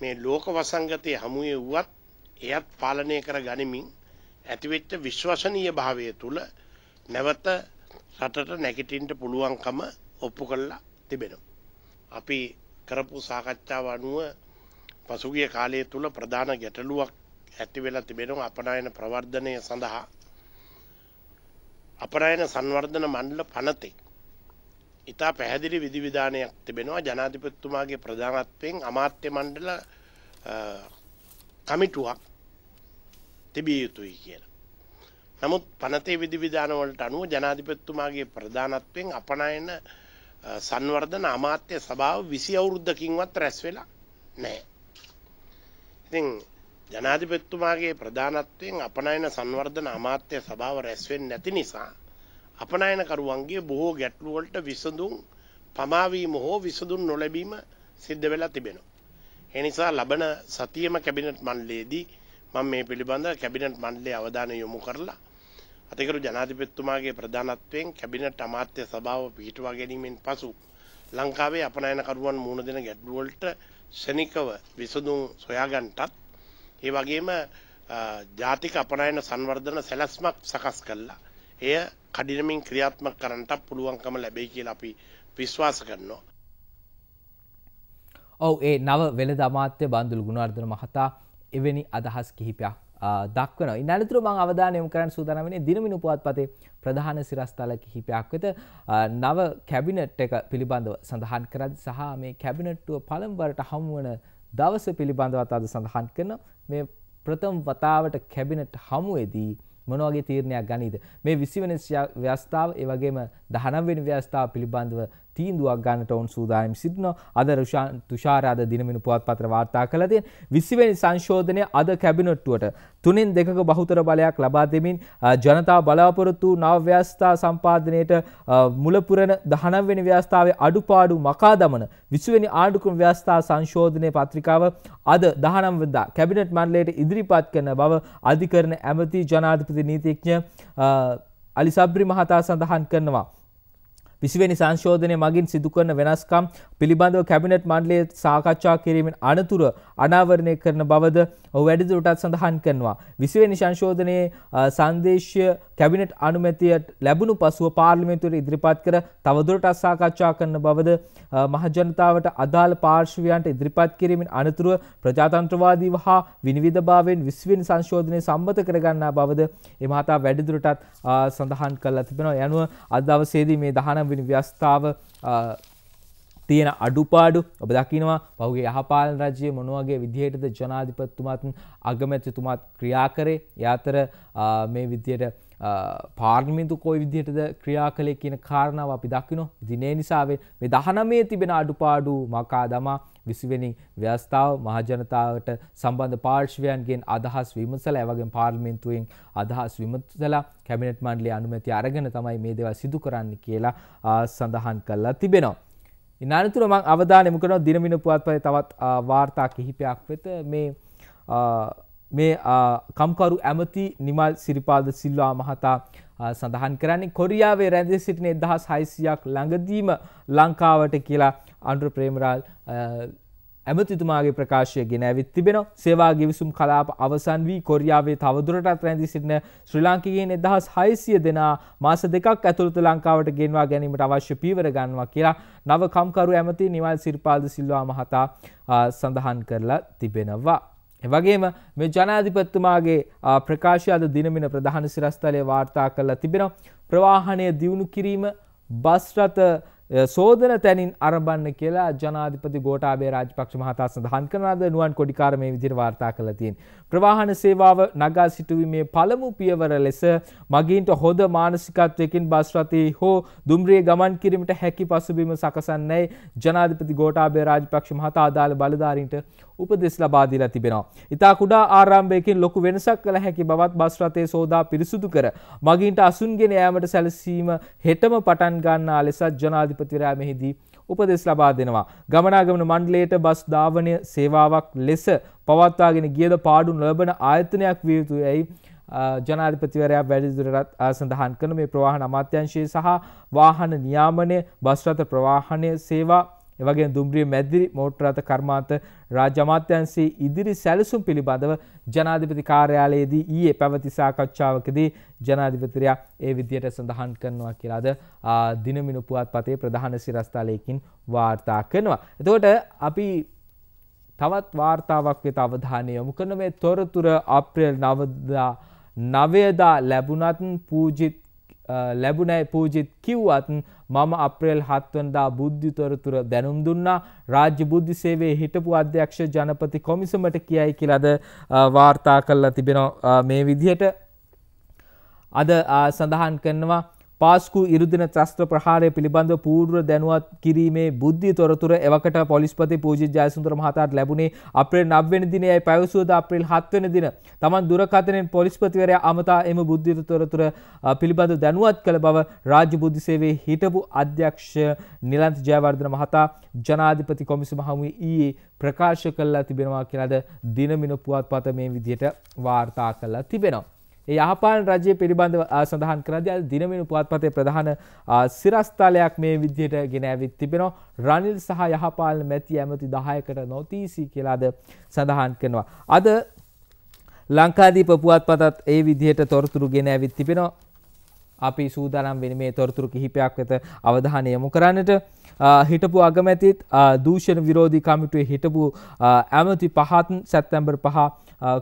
මේ ලෝක වසංගතයේ හමුවේ වුවත් එයත් පාලනය කර ගනිමින් ඇතිවෙච්ච විශ්වසනීය භාවය තුළ නැවත රටට නැගිටින්න පුළුවන්කම ඔප්පු කළා තිබෙනවා. අපි කරපු සාකච්ඡාව අනුව පසුගිය කාලය තුළ ප්‍රධාන ගැටලුවක් ඇති වෙලා තිබෙනවා අපනයන ප්‍රවර්ධනය සඳහා අපරායන සංවර්ධන මණ්ඩල පනතේ ඉතා පැහැදිලි විධිවිධානයක් තිබෙනවා ජනාධිපත්තුමාගේ ප්‍රධානත්වයෙන් අමාත්‍ය මණ්ඩල කමිටුවක් තිබිය යුතුයි කියලා. නමුත් පනතේ විධිවිධානවලට අනුව ජනාධිපත්තුමාගේ ප්‍රධානත්වයෙන් අපනයන සංවර්ධන අමාත්‍ය සභාව විසි අවුරුද්ධකින්වත් රැස් වෙලා නෑ. ඉතින් ජනාධිපතිතුමාගේ ප්‍රධානත්වයෙන් අපනයන සංවර්ධන අමාත්‍ය සභාව රැස්වෙන්නේ නැති නිසා අපනයනකරුවන්ගේ බොහෝ ගැටලු වලට විසඳුම් පමාවීම හෝ විසඳුම් නොලැබීම සිද්ධ වෙලා තිබෙනවා. ඒ නිසා ලබන සතියේම කැබිනට් මණ්ඩලයේදී මම මේ පිළිබඳ කැබිනට් මණ්ඩලයේ අවධානය යොමු කරලා අතිකරු ජනාධිපතිතුමාගේ ප්‍රධානත්වයෙන් කැබිනට් අමාත්‍ය සභාව පිහිටුවා ගැනීමෙන් පසු ලංකාවේ අපනයනකරුවන් මුහුණ දෙන ගැටලු වලට ශනිකව විසඳුම් සොයාගන්නටත් ඒ වගේම ජාතික අපනයන සංවර්ධන සැලැස්මක් සකස් කළා. එය කඩිනමින් ක්‍රියාත්මක කරන්නට පුළුවන්කම ලැබේ කියලා අපි විශ්වාස කරනවා. ඔවු ඒ නව වෙළඳ අමාත්‍ය බන්දුල් ගුණවර්ධන මහතා එවැනි අදහස් කිහිපයක් දක්වන ඉනතුර මං අවධානයම කරන්න සූදානමනේ දිනමිනු පුවත්පතේ ප්‍රධාන සිරස්ථල කිහිපයක් වෙත නව කැබිනට් එක පිළිබඳව සඳහන් කරද සහ මේ කැබිනට්ටුව පළම්බරට හමුවන දවස පිළිබඳවත් අද සඳහන් කරන මේ ප්‍රථම වතාවට කැබිනට් හමුවේදී මොනවගේ තීරණයක් ගනීද මේ 20 වෙනි ව්‍යවස්ථාව ඒ වගේම 19 වෙනි ව්‍යවස්ථාව පිළිබඳව තීන්දුවක් ගන්නට ඔවුන් සූදානම් සිටිනවා. අද තුෂාර අද දිනමිනු පුවත්පත්‍ර වාර්තා කළ තියෙන 20 වෙනි සංශෝධනය අද කැබිනට්ටුවට තුනෙන් දෙකක බහුතර බලයක් ලබා දෙමින් ජනතා බලාපොරොත්තු වූ නව ව්‍යවස්ථා සම්පාදනයේට මුල පුරන 19 වෙනි ව්‍යවස්ථාවේ අඩුපාඩු මකා දමන 20 වෙනි ආණ්ඩුක්‍රම ව්‍යවස්ථා සංශෝධනයේ පත්‍රිකාව අද 19 වෙනිදා කැබිනට් මණ්ඩලයට ඉදිරිපත් කරන බව අධිකරණ ඇමති ජනාධිපති නීතිඥ අලි සබ්‍රි මහතා සඳහන් කරනවා. විසිවැනි සංශෝධනය මගින් සිදුකරන වෙනස්කම් පිළිබඳව කැබිනට් මණ්ඩලය සාකච්ඡා කිරීමෙන් අනතුර අනාවරණය කරන බවද ඔහු වැඩිදුරටත් සඳහන් කරනවා. විසිවැනි සංශෝධනයේ සංදේශය කැබිනට් අනුමැතියට ලැබුණු පසුව පාර්ලිමේන්තුවට ඉදිරිපත් කර තවදුරටත් සාකච්ඡා කරන බවද මහජනතාවට අදාළ පාර්ශ්වයන්ට ඉදිරිපත් කිරීමෙන් අනතුරුව ප්‍රජාතන්ත්‍රවාදීව හා විනිවිධභාවෙන් විස්වෙනි සංශෝධනය සම්බත කරගන්නා බවද එමහතා වැඩිදුරටත් සඳහන් කල්ලා තිබෙනවා යනුව අදවසේදී මේ දහන පළම්විනි ව්‍යස්ථාව තියෙන අඩුපාඩු ඔබ දකිනවා පහුගේ යහපාලන රජයේ මොනවගේ විදිහයටද ජනාධිපත්තුමත් අගමැතිතුමත් ක්‍රියා කරේ යාතර මේ විදියට පාර්මිතු කොයි විදිහටද ක්‍රියා කළේ කියන කාරණාව අපි දක්කිනො දිනේ නිසාවෙන් මේ දහනමේ තිබෙන අඩුපාඩු මකා දමා විසිවෙනි ව්‍යස්ථාව මහජනතාවට සම්බන්ධ පාර්ශ්වයන්ගෙන් අදහස් විමසල ඇවගෙන් පාර්මෙන්තුවෙන් අදහස් විමසලා කැමිනට් මණ්ඩලේ අනුමැති අරගෙන තමයි මේ දේවල් සිදු කරන්න කියලා සඳහන් කරලා තිබෙනවා. ඉනානතුර මං අවධානය යොමු කරනවා දිනමින පුවත්පතේ තවත් වාර්තා කිහිපයක් වෙත මේ මේ කම්කරු ඇමති නිමල් සිරිපාද සිල්වා මහතා සඳහන් කරන්නේ කොරියාවේ රැඳී සිටින එදහස් හයිසියක් ළඟදීම ලංකාවට කියලා අන්ඩ්‍ර ප්‍රේමරාල් ඇමතිතුමාගේ ප්‍රකාශය ගෙන ඇවිත් තිබෙන සේවා ගිවිසුම් කලාප අවසන් වී කොරියාවේ තවදුරටත් රැඳී සිටින ශ්‍රී ලාංකිකයෙන් එදහස් හයිසිය දෙනා මාස දෙකක් ඇතුළත ලංකාවට ගෙන්වා ගැනීමට අවශ්‍ය පීවර ගන්නවා කියලා නව කම්කරු ඇමති නිවල් සිරිපාද සිල්වා මහතා සඳහන් කරලා තිබෙනවා. එවගේම මේ ජනාධිපත්තුමාගේ ප්‍රකාශය අද දිනමින ප්‍රධාන සිරස්ථලය වාර්තා කරලා තිබෙනවා ප්‍රවාහනය දියුණු කිරීම බස්රත සෝදන තැනින් අරබන්න කියලා ජනාධිපති ගෝටාබේ රාජපක්ෂ මහතා සඳහන් කරනද නුවන් කොඩිකාරමේ විදිර වාර්තා කළ තියෙන් ප්‍රවාහන සේවාව නගා සිටුවීමේ පළමු පියවර ලෙස මගීන්ට හොඳ මානසිකත්වයකින් බස් රථයේ හෝ දුම්රිය ගමන් කිරීමට හැකි පසුබිම සකසන්නේ ජනාධිපති ගෝඨාභය රාජපක්ෂ මහතා අදාළ බලධාරීන්ට උපදෙස් ලබා දීලා තිබෙනවා. ඉතා කුඩා ආරම්භයකින් ලොකු වෙනසක් කළ හැකි බවත් බස් රථයේ සෝදා පිරිසුදු කර මගීන්ට අසුන්ගෙන යාමට සැලසීම හෙටම පටන් ගන්නා ලෙසත් ජනාධිපතිවරයා මෙහිදී උපදෙස් ලබා දෙනවා. ගමනාගමන මණ්ඩලයට බස් ධාවනය සේවාවක් ලෙස පවත්වාගෙන ගියද පාඩු නොලබන ආයතනයක් විය යුතුයි. ඇයි ජනාධිපතිවරයා වැඩිදුරටත් සඳහන් කරන මේ ප්‍රවාහන අමාත්‍යංශයේ සහ වාහන නියාමනය බස්රථ ප්‍රවාහනය සේවා එවගේ දුම්රිය මැදිරි මෝට්‍රාත කර්මාන්ත රාජ්‍යමාත්‍යන්සේ ඉදිරි සැලසුම් පිළිබඳව ජනාධිපති කාර්යාලයේදී ඊයේ පැවති සාකච්ඡාවකදී ජනාධිපතිරයා ඒ විදියට සඳහන් කරනවා කියලාද දිනමිනු පුවත්පතේ ප්‍රධාන සිරස්තලයකින් වාර්තා කරනවා. එතකොට අපි තවත් වාර්තාවක් වෙත අවධානය යොමු කරන මේ තොරතුර අප්‍රේල් 9 නවයදා ලැබුණත් පූජිත් ලැබුණැයි පූජිත් කිව්වත් මම අප්‍රේල් හත්වනදා බුද්ධිතොරතුර දැනුම් දුන්නා රාජ්‍ය බුද්ධි සේවේ හිටපු අධ්‍යක්ෂ ජනපති කොමිසමට කියයි කියලද වාර්තා කල්ලා තිබෙන මේ විදිහට අද සඳහන් කරනවා පාස්කු ඉරුදින ත්‍රස්ත්‍ර ප්‍රහාරය පිළිබඳ පූර්ව දැනුවත් කිරීමේ බුද්ධි තොරතුර එවකට පොලිස්පති පූජි ජයසුන්දර මහතාට ලැබුණේ අප්‍රේල් 9 වෙනි දිනයයි පැවසුවද අප්‍රේල් 7 වෙනි දින තමන් දුරකථනයෙන් පොලිස්පතිවරයා අමතා එම බුද්ධි තොරතුර පිළිබඳ දැනුවත් කළ බව රාජ්‍ය බුද්ධි සේවයේ හිටපු අධ්‍යක්ෂ නිලන්ත ජයවර්ධන මහතා ජනාධිපති කොමිසම හමුවේ ඊයේ ප්‍රකාශ කළා තිබෙනවා කියලාද දිනමින පුවත්පත මේ විදිහට වාර්තා කළා තිබෙනවා ඒ යහපාලන රජය පිළිබඳව සඳහන් කරද්දී අද දිනමිනු පුවත්පතේ ප්‍රධාන සිරස්තලයක් මේ විදිහට ගෙන ඇවිත් තිබෙනවා. රනිල් සහ යහපාලන මැති ඇමති 10කට නොතීසි කියලා අද සඳහන් කරනවා. අද ලංකාදීප පුවත්පතත් ඒ විදිහට තොරතුරු ගෙන ඇවිත් තිබෙනවා. අපි සූදානම් වෙන මේ තොරතුරු කිහිපයක් වෙත අවධානය යොමු කරන්නට හිටපු අගමැතිත් දූෂණ විරෝධී කමිටුවේ හිටපු ඇමති පහත් සැත්තැම්බර් පහ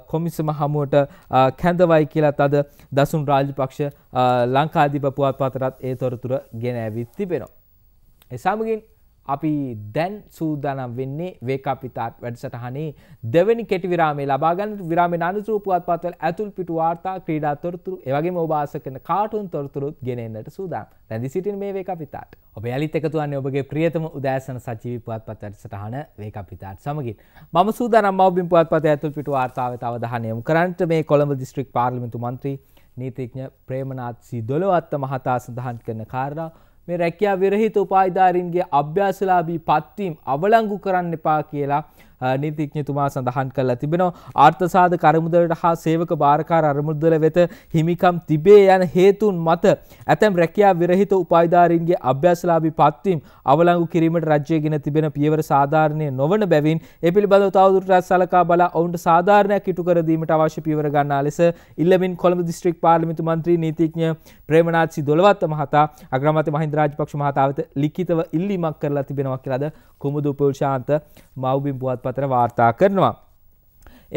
කොමිසම හමුවට කැඳවයි කියලත් අද දසුන් රාජපක්ෂ ලංකාධිප පුවත් පතරත් ඒ තොරතුර ගෙන ඇවිත් තිබෙනවා. එසාමගින් අපි දැන් සූදානම් වෙන්නේ වේකාපිතාත් වැඩසටහනේ දෙවැනි කෙටි විරාමයේ ලබා ගන්නට විරාමයේ අනුසූ පුවත්පත්වල ඇතුල් පිටු වාර්තා ක්‍රීඩා තොරතුරු ඒ වගේම ඔබ ආස කරන කාටුන් තොරතුරුත් ගෙන එන්නට සූදානම්. රැඳී සිටින මේ වේකාපිතාත්. ඔබ යලිත් එකතු වන්නේ ඔබගේ ප්‍රියතම උදෑසන සජීවී පුවත්පත් වැඩසටහන වේකාපිතාත් සමගින්. මම සූදානම් මව්බිම් පුවත්පතේ ඇතුල් පිටු වාර්තාවට අවධානය යොමු කරන්නට මේ කොළඹ දිස්ත්‍රික් පාර්ලිමේන්තු මන්ත්‍රී නීතිඥ ප්‍රේමනාත් සී දොළවත්ත මහතා සඳහන් කරන කාරණා මේ රැකියා විරහිත උපාධිධාරීන්ගේ අභ්‍යාසලාභී පත්වීම් අවලංගු කරන්න එපා කියලා නීතිඥතුමා සඳහන් කල්ලා තිබෙනවා ආර්ථසාධ කරමුදලට හා සේවක භාරකාර අරමුදල වෙත හිමිකම් තිබේ යන හේතුන් මත ඇතැම් රැකයා විරහිත උපයිධාරීන්ගේ අභ්‍යස්ලාබි පත්වීම් අවලංගු කිරීමට රජයගෙන තිබෙන පියවර සාධාරණය නොවන බැවින් එපිළිබඳව තවදුරටත් සලකා බලා ඔවුන්ට සාධාරණයක් ඉටු කර දීමට අවශ්‍ය පියවර ගන්නා ලෙස ඉල්ලමින් කොළඹ දිස්ත්‍රික් පාර්ලිමේන්තු මන්ත්‍රී නීතිඥ ප්‍රේමනාත්සි දොළවත්ත මහතා අග්‍රාමාත්‍ය මහින්ද රාජපක්ෂ මහතා වෙත ලිඛිතව ඉල්ලීමක් කරලා තිබෙනවා කියලාද කුමුදු පොල්ශාන්ත මව්බිම් පුවත් පත්‍ර වාර්තා කරනවා.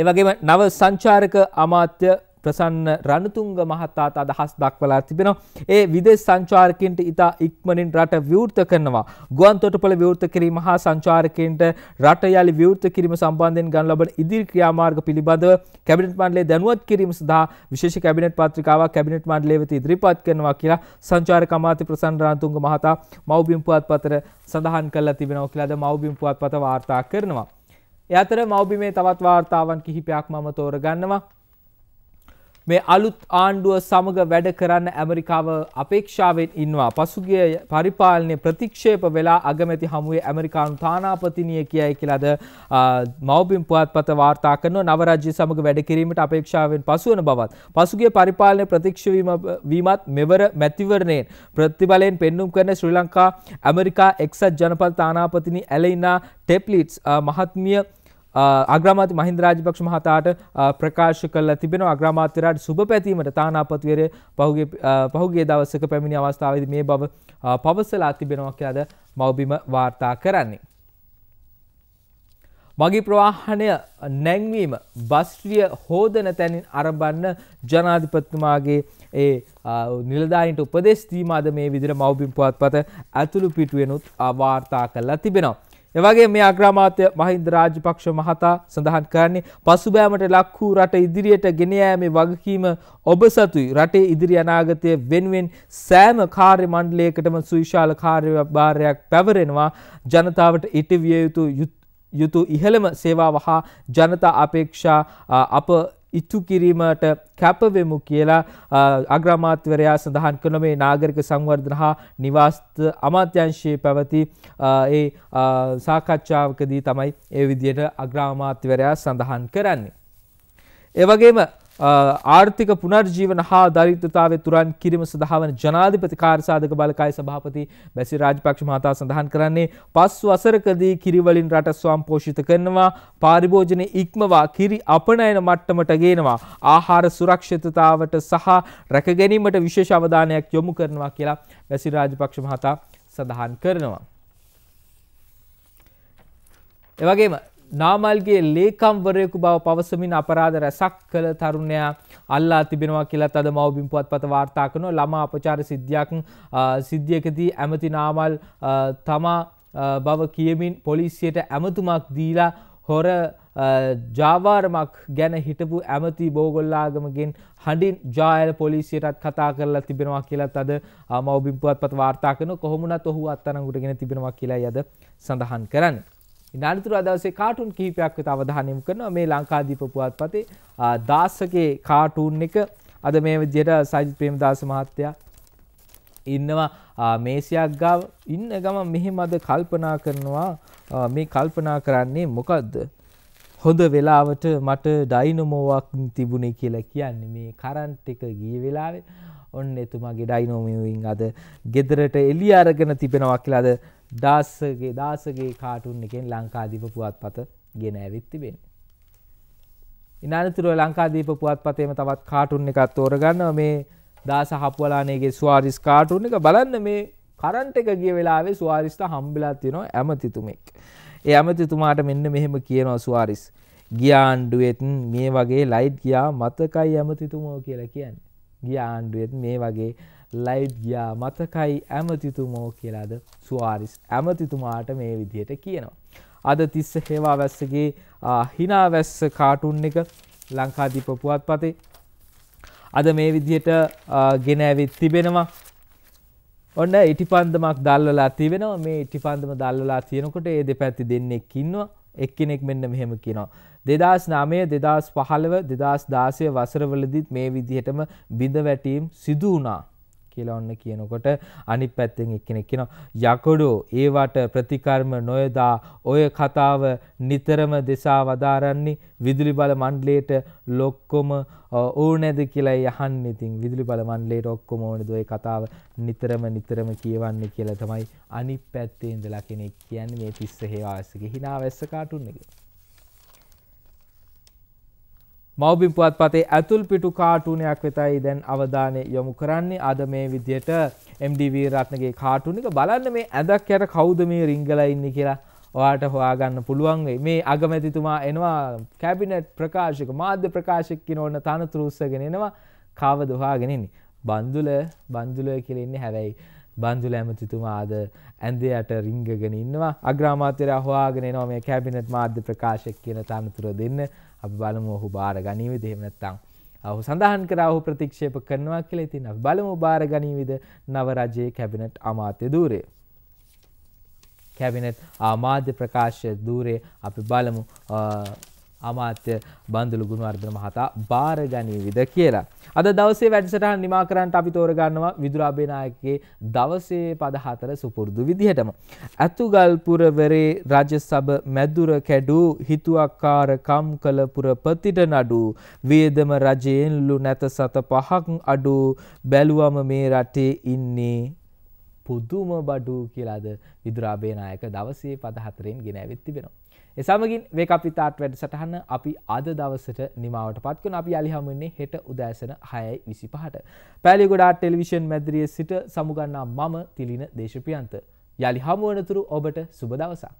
ඒවගේම නව සංචාරක අමාත්‍ය ප්‍රසන්න රණතුංග මහතාට අදහස් දක්වලා තිබෙනවා. ඒ විදේශ සංචාරකයන්ට ඉතා ඉක්මනින් රට විවෘත කරනවා. ගුවන්තොටුපළ විවෘත කිරීම හා සංචාරකයන්ට රට යළි විවෘත කිරීම සම්බන්ධයෙන් ගන්න ලබන ඉදිරි ක්‍රියාමාර්ග පිළිබඳව කැබිනට් මණ්ඩලය දැනුවත් කිරීම සඳහා විශේෂ කැබිනට් පත්‍රිකාවක් කැබිනට් මණ්ඩලය වෙත ඉදිරිපත් කරනවා කියලා සංචාරක අමාත්‍ය ප්‍රසන්න රණතුංග මහතා මව්බිම් පුවත්පතට සඳහන් කරලා තිබෙනවා කියලාද මව්බිම් පුවත්පත වාර්තා කරනවා. යතර මවබිමේ තවත් වාර්තාවන් කිහිපයක් මම තෝරගන්නවා මේ අලුත් ආණ්ඩුව සමග වැඩ කරන්න ඇමරිකාව අපේක්ෂාවෙන් ඉන්නවා. පසුගිය පරිපාලනය ප්‍රතික්ෂේප වෙලා අගමැති හමුවේ ඇමරිකානු තානාපතිනිය කියයි කියලාද මවබිම් පුවත්පත වාර්තා කරනවා නව රාජ්‍ය සමග වැඩ කිරීමට අපේක්ෂාවෙන් පසුවන බවත්. පසුගිය පරිපාලන ප්‍රතික්ෂේප වීමත් මෙවර මැතිවරණයෙන් ප්‍රතිබලයෙන් පෙන්눔 කරන ශ්‍රී ලංකා ඇමරිකා එක්සත් ජනපද තානාපතිනි ඇලයිනා ටෙප්ලිට්ස් මහත්මිය අග්‍රමාති මහින්ද රාජපක්ෂ මහතාට ප්‍රකාශ කළා තිබෙනවා අග්‍රාමාත්‍යරාට සුබ පැතීමට තානාපතිවරය පහුගේ පහුගිය දවසක පැමිණි අවස්ථාවේදී මේ බව පවසලා තිබෙනවා කියලාද මව්බිම වාර්තා කරන්නේ. මගේ ප්‍රවාහනය නැංවීම බස්ට්‍රිය හෝදන තැනින් අරබන්න ජනාධිපත්තුමාගේ ඒ නිලදායින්ට උපදෙස් දීමද මේ විදිර මවබිම් පුවත් පත ඇතුළු පිටුවෙනුත් වාර්තා කල්ලා තිබෙනවා. එවගේ මේ අග්‍රාමාත්‍ය මහින්ද රාජපක්ෂ මහතා සඳහන් කරන්නේ පසුබෑමට ලක් වූ රට ඉදිරියට ගෙන යාමේ වගකීම ඔබ සතුයි රටේ ඉදිරි අනාගතය වෙනුවෙන් සෑම කාර්ය මණ්ඩලයකටම සුවිශාල කාර්යභාරයක් පැවරෙනවා ජනතාවට ඉටවිය යුතු යුතු ඉහළම සේවාව හා ජනතා අපේක්ෂා අප ඉට්ටු කිරීමට කැපවෙමු කියලා අග්‍රාමාත්‍යවරයා සඳහන් කරන මේ නාගරික සංවර්ධන හා නිවාස අමාත්‍යංශයේ පැවති ඒ සාකච්ඡාවකදී තමයි ඒ විදියට අග්‍රාමාත්‍යවරයා සඳහන් කරන්නේ. ඒ වගේම ආර්ථික පුනර්ජීවන හා දරිද්‍රතාවය තුරන් කිරීම සඳහා වන ජනාධිපති කාර්යසාධක බළකාය සභාපති බැසිල් රාජපක්ෂ මහතා සඳහන් කරන්නේ පස් වසරකදී කිරි වලින් රට ස්වයංපෝෂිත කරනවා පාරිභෝජන ඉක්මවා කිරි අපනයන මට්ටමට ගේනවා ආහාර සුරක්ෂිතතාවට සහ රැකගැනීමට විශේෂ අවධානයක් යොමු කරනවා කියලා බැසිල් රාජපක්ෂ මහතා සඳහන් කරනවා එවගේම නාමල්ගේ ලේකම්වරයෙකු බව පවසමින් අපරාධ රැසක් කළ තරුණයා අල්ලා තිබෙනවා කියලා තද මවබිම් පුවත්පත වාර්තා කරනවා ළමා අපචාර සිද්ධියක් සිද්ධියකදී ඇමති නාමල් තමා බව කියමින් පොලිසියට ඇමතුමක් දීලා හොර ජාවාරමක් ගැන හිටපු ඇමති බෝගොල්ලාගමගෙන් හඬින් ජායල පොලිසියටත් කතා කරලා තිබෙනවා කියලා තද මවබිම්පුවත් පත වාර්තාකන කොහොමුණත් ඔහු අත්තනකුටගෙන තිබෙනවා කියලා යද සඳහන් කරන්න. අනතුරු අදවසේ කාටුන් කිහිපයක් වෙත අවධානයමු කරනවා මේ ලංකාදීප පුවත්පතේ දාසකේ කාටුන් එක අද මේ විදියට සජිත් ප්‍රේමදාස මහත්තයා ඉන්නවා මේසයක් ගාව ඉන්න ගමන් මෙහෙම අද කල්පනා කරනවා මේ කල්පනා කරන්නේ මොකද්ද හොඳ වෙලාවට මට ඩයිනමෝවක් තිබුණේ කියලා කියන්නේ මේ කරන්ට් එක ගිය වෙලාවේ ඔන්න එතුමාගේ ඩයිනෝමෝවින් අද ගෙදරට එළිය අරගෙන තිබෙනවා කියලා අද දාසගේ දාසගේ කාටුන් එකෙන් ලංකාදීප පුවත් පත ගෙන ඇවිත් තිබෙන. ඉනානතුරුව ලංකාදීප පුවත් පතේම තවත් කාටුන් එකත් තෝරගන්න මේ දාස හපුවලානයගේ ස්වාරිස් කාටුන් එක බලන්න මේ කරන්ට එක ගිය වෙලාවේ ස්වාරිස්ට හම්බිලා තියෙනවා ඇමතිතුමෙක්. ඒ ඇමතිතුමාට මෙන්න මෙහෙම කියනවා ස්වාරිස්. ගියාණ්ඩුවෙත් මේ වගේ ලයිට් ගියා මතකයි ඇමතිතුමෝ කියලා කියන්නේ. ගියාණ්ඩුවෙත් මේ වගේ ලයිට් ගියා මතකයි ඇමතිතුමෝ කියලාද සුවාරිස් ඇමතිතුමාට මේ විදියට කියනවා. අද තිස්ස හේවා වැස්සගේ හිනාවැස්ස කාටුන් එක ලංකාදීප පුවත් පතේ. අද මේ විදියට ගෙන ඇවිත් තිබෙනවා. ඔන්න ඉටි පන්දමක් දල්වලා තිබෙනවා මේ ඉටි පන්දම දල්වලා තියෙනකොට ඒ දෙපැති දෙන්නෙක් ඉන්නවා එක්කෙනෙක් මෙන්න මෙහෙම කියනවා. දෙදස් නාමය දෙදස් පහළව දෙදස් දාසය වසරවලදිත් මේ විදිහටම බිඳ වැටීම් සිදුවනා. කියලා ඔන්න කියනකොට අනිත් පැත්තෙන් එක්කෙනෙක් කියනවා යකඩෝ ඒවට ප්‍රතිකර්ම නොයදා ඔය කතාව නිතරම දෙසා වදාරන්නේ විදුලි බල මණ්ඩලයට ලොක්කොම ඕනෑද කියලා යහන් ඉතින් විදුලි බල මණ්ඩලයට ඔක්කොම ඕනද ඔය කතාව නිතරම නිතරම කියවන්නේ කියලා තමයි අනිත් පැත්තේ ඉඳලා කෙනෙක් කියන්නේ මේ තිස්ස හේවාසික හිනා වැස්ස කාටුන් එකේ මවබිම් පුවත්පතේ ඇතුල් පිටු කාටුනයක් වෙතයි දැන් අවධානය යොමු කරන්නේ අද මේ විදියට MDV රත්නගේ කාටුන එක බලන්න මේ ඇඳක් යට කවුද මේ රිංගලා ඉන්නේ කියලා ඔයාට හොයාගන්න පුළුවන් වෙයි. මේ අගමැතිතුමා එනවා කැබිනට් ප්‍රකාශක මාධ්‍ය ප්‍රකාශක කියන ඕන තනතුරු උස්සගෙන එනවා කවද හොයාගෙන ඉන්නේ. බන්දුල බන්දුල කියලා ඉන්නේ හැබැයි බන්දුල ඇමතිතුමා අද ඇඳ යට රිංගගෙන ඉන්නවා. අග්‍රාමාත්‍යරයා හොයාගෙන එනවා මේ කැබිනට් මාධ්‍ය ප්‍රකාශක කියන තනතුර දෙන්න. අපි බලමු ඔහු බාර ගනීවිද එහෙම නැත්නම් ඔහු සඳහන් කරා ඔහු ප්‍රතික්ෂේප කරනවා කියලා ඉතින් අපි බලමු බාර ගනීවිද නව රජයේ කැබිනට් අමාත්‍ය ධූරය කැබිනට් ආමාධ්‍ය ප්‍රකාශය ධූරය අපි බලමු අමාත්‍ය බන්දුලු ගුණවර්ධන මහතා බාරගනීවිද කියලා. අද දවසේ වැඩසටහන් නිමා කරන්නට අපි තෝරගන්නවා විදුලාබේ නායකගේ දවසේ පද හතර සුපුරුදු විදිහටම. ඇතුගල්පුරවරේ රජසබ මැදුර කැඩූ හිතුවක්කාර කම්කලපුර ප්‍රතිට නඩු වේදම රජයෙන්ලු නැත සත පහක් අඩු බැලුවම මේ රටේ ඉන්නේ පුදුම බඩු කියලාද විදුරාබේ නායක දවසේ පද හතරෙන් ගෙන ඇවිත් තිබෙනවා. එසමගින් වේකපිතාත් වැඩසටහන අපි අද දවසට නිමාවට පත්වන අපි අලිහමන්නේ හෙට උදෑසන හයයි විසි පහට. පැලිගොඩාට ටෙලිවිෂන් මැදිරිය සිට සමුගන්නා මම තිලින දේශපියන්ත. යළි හමුවනතුරු ඔබට සුබදවසා.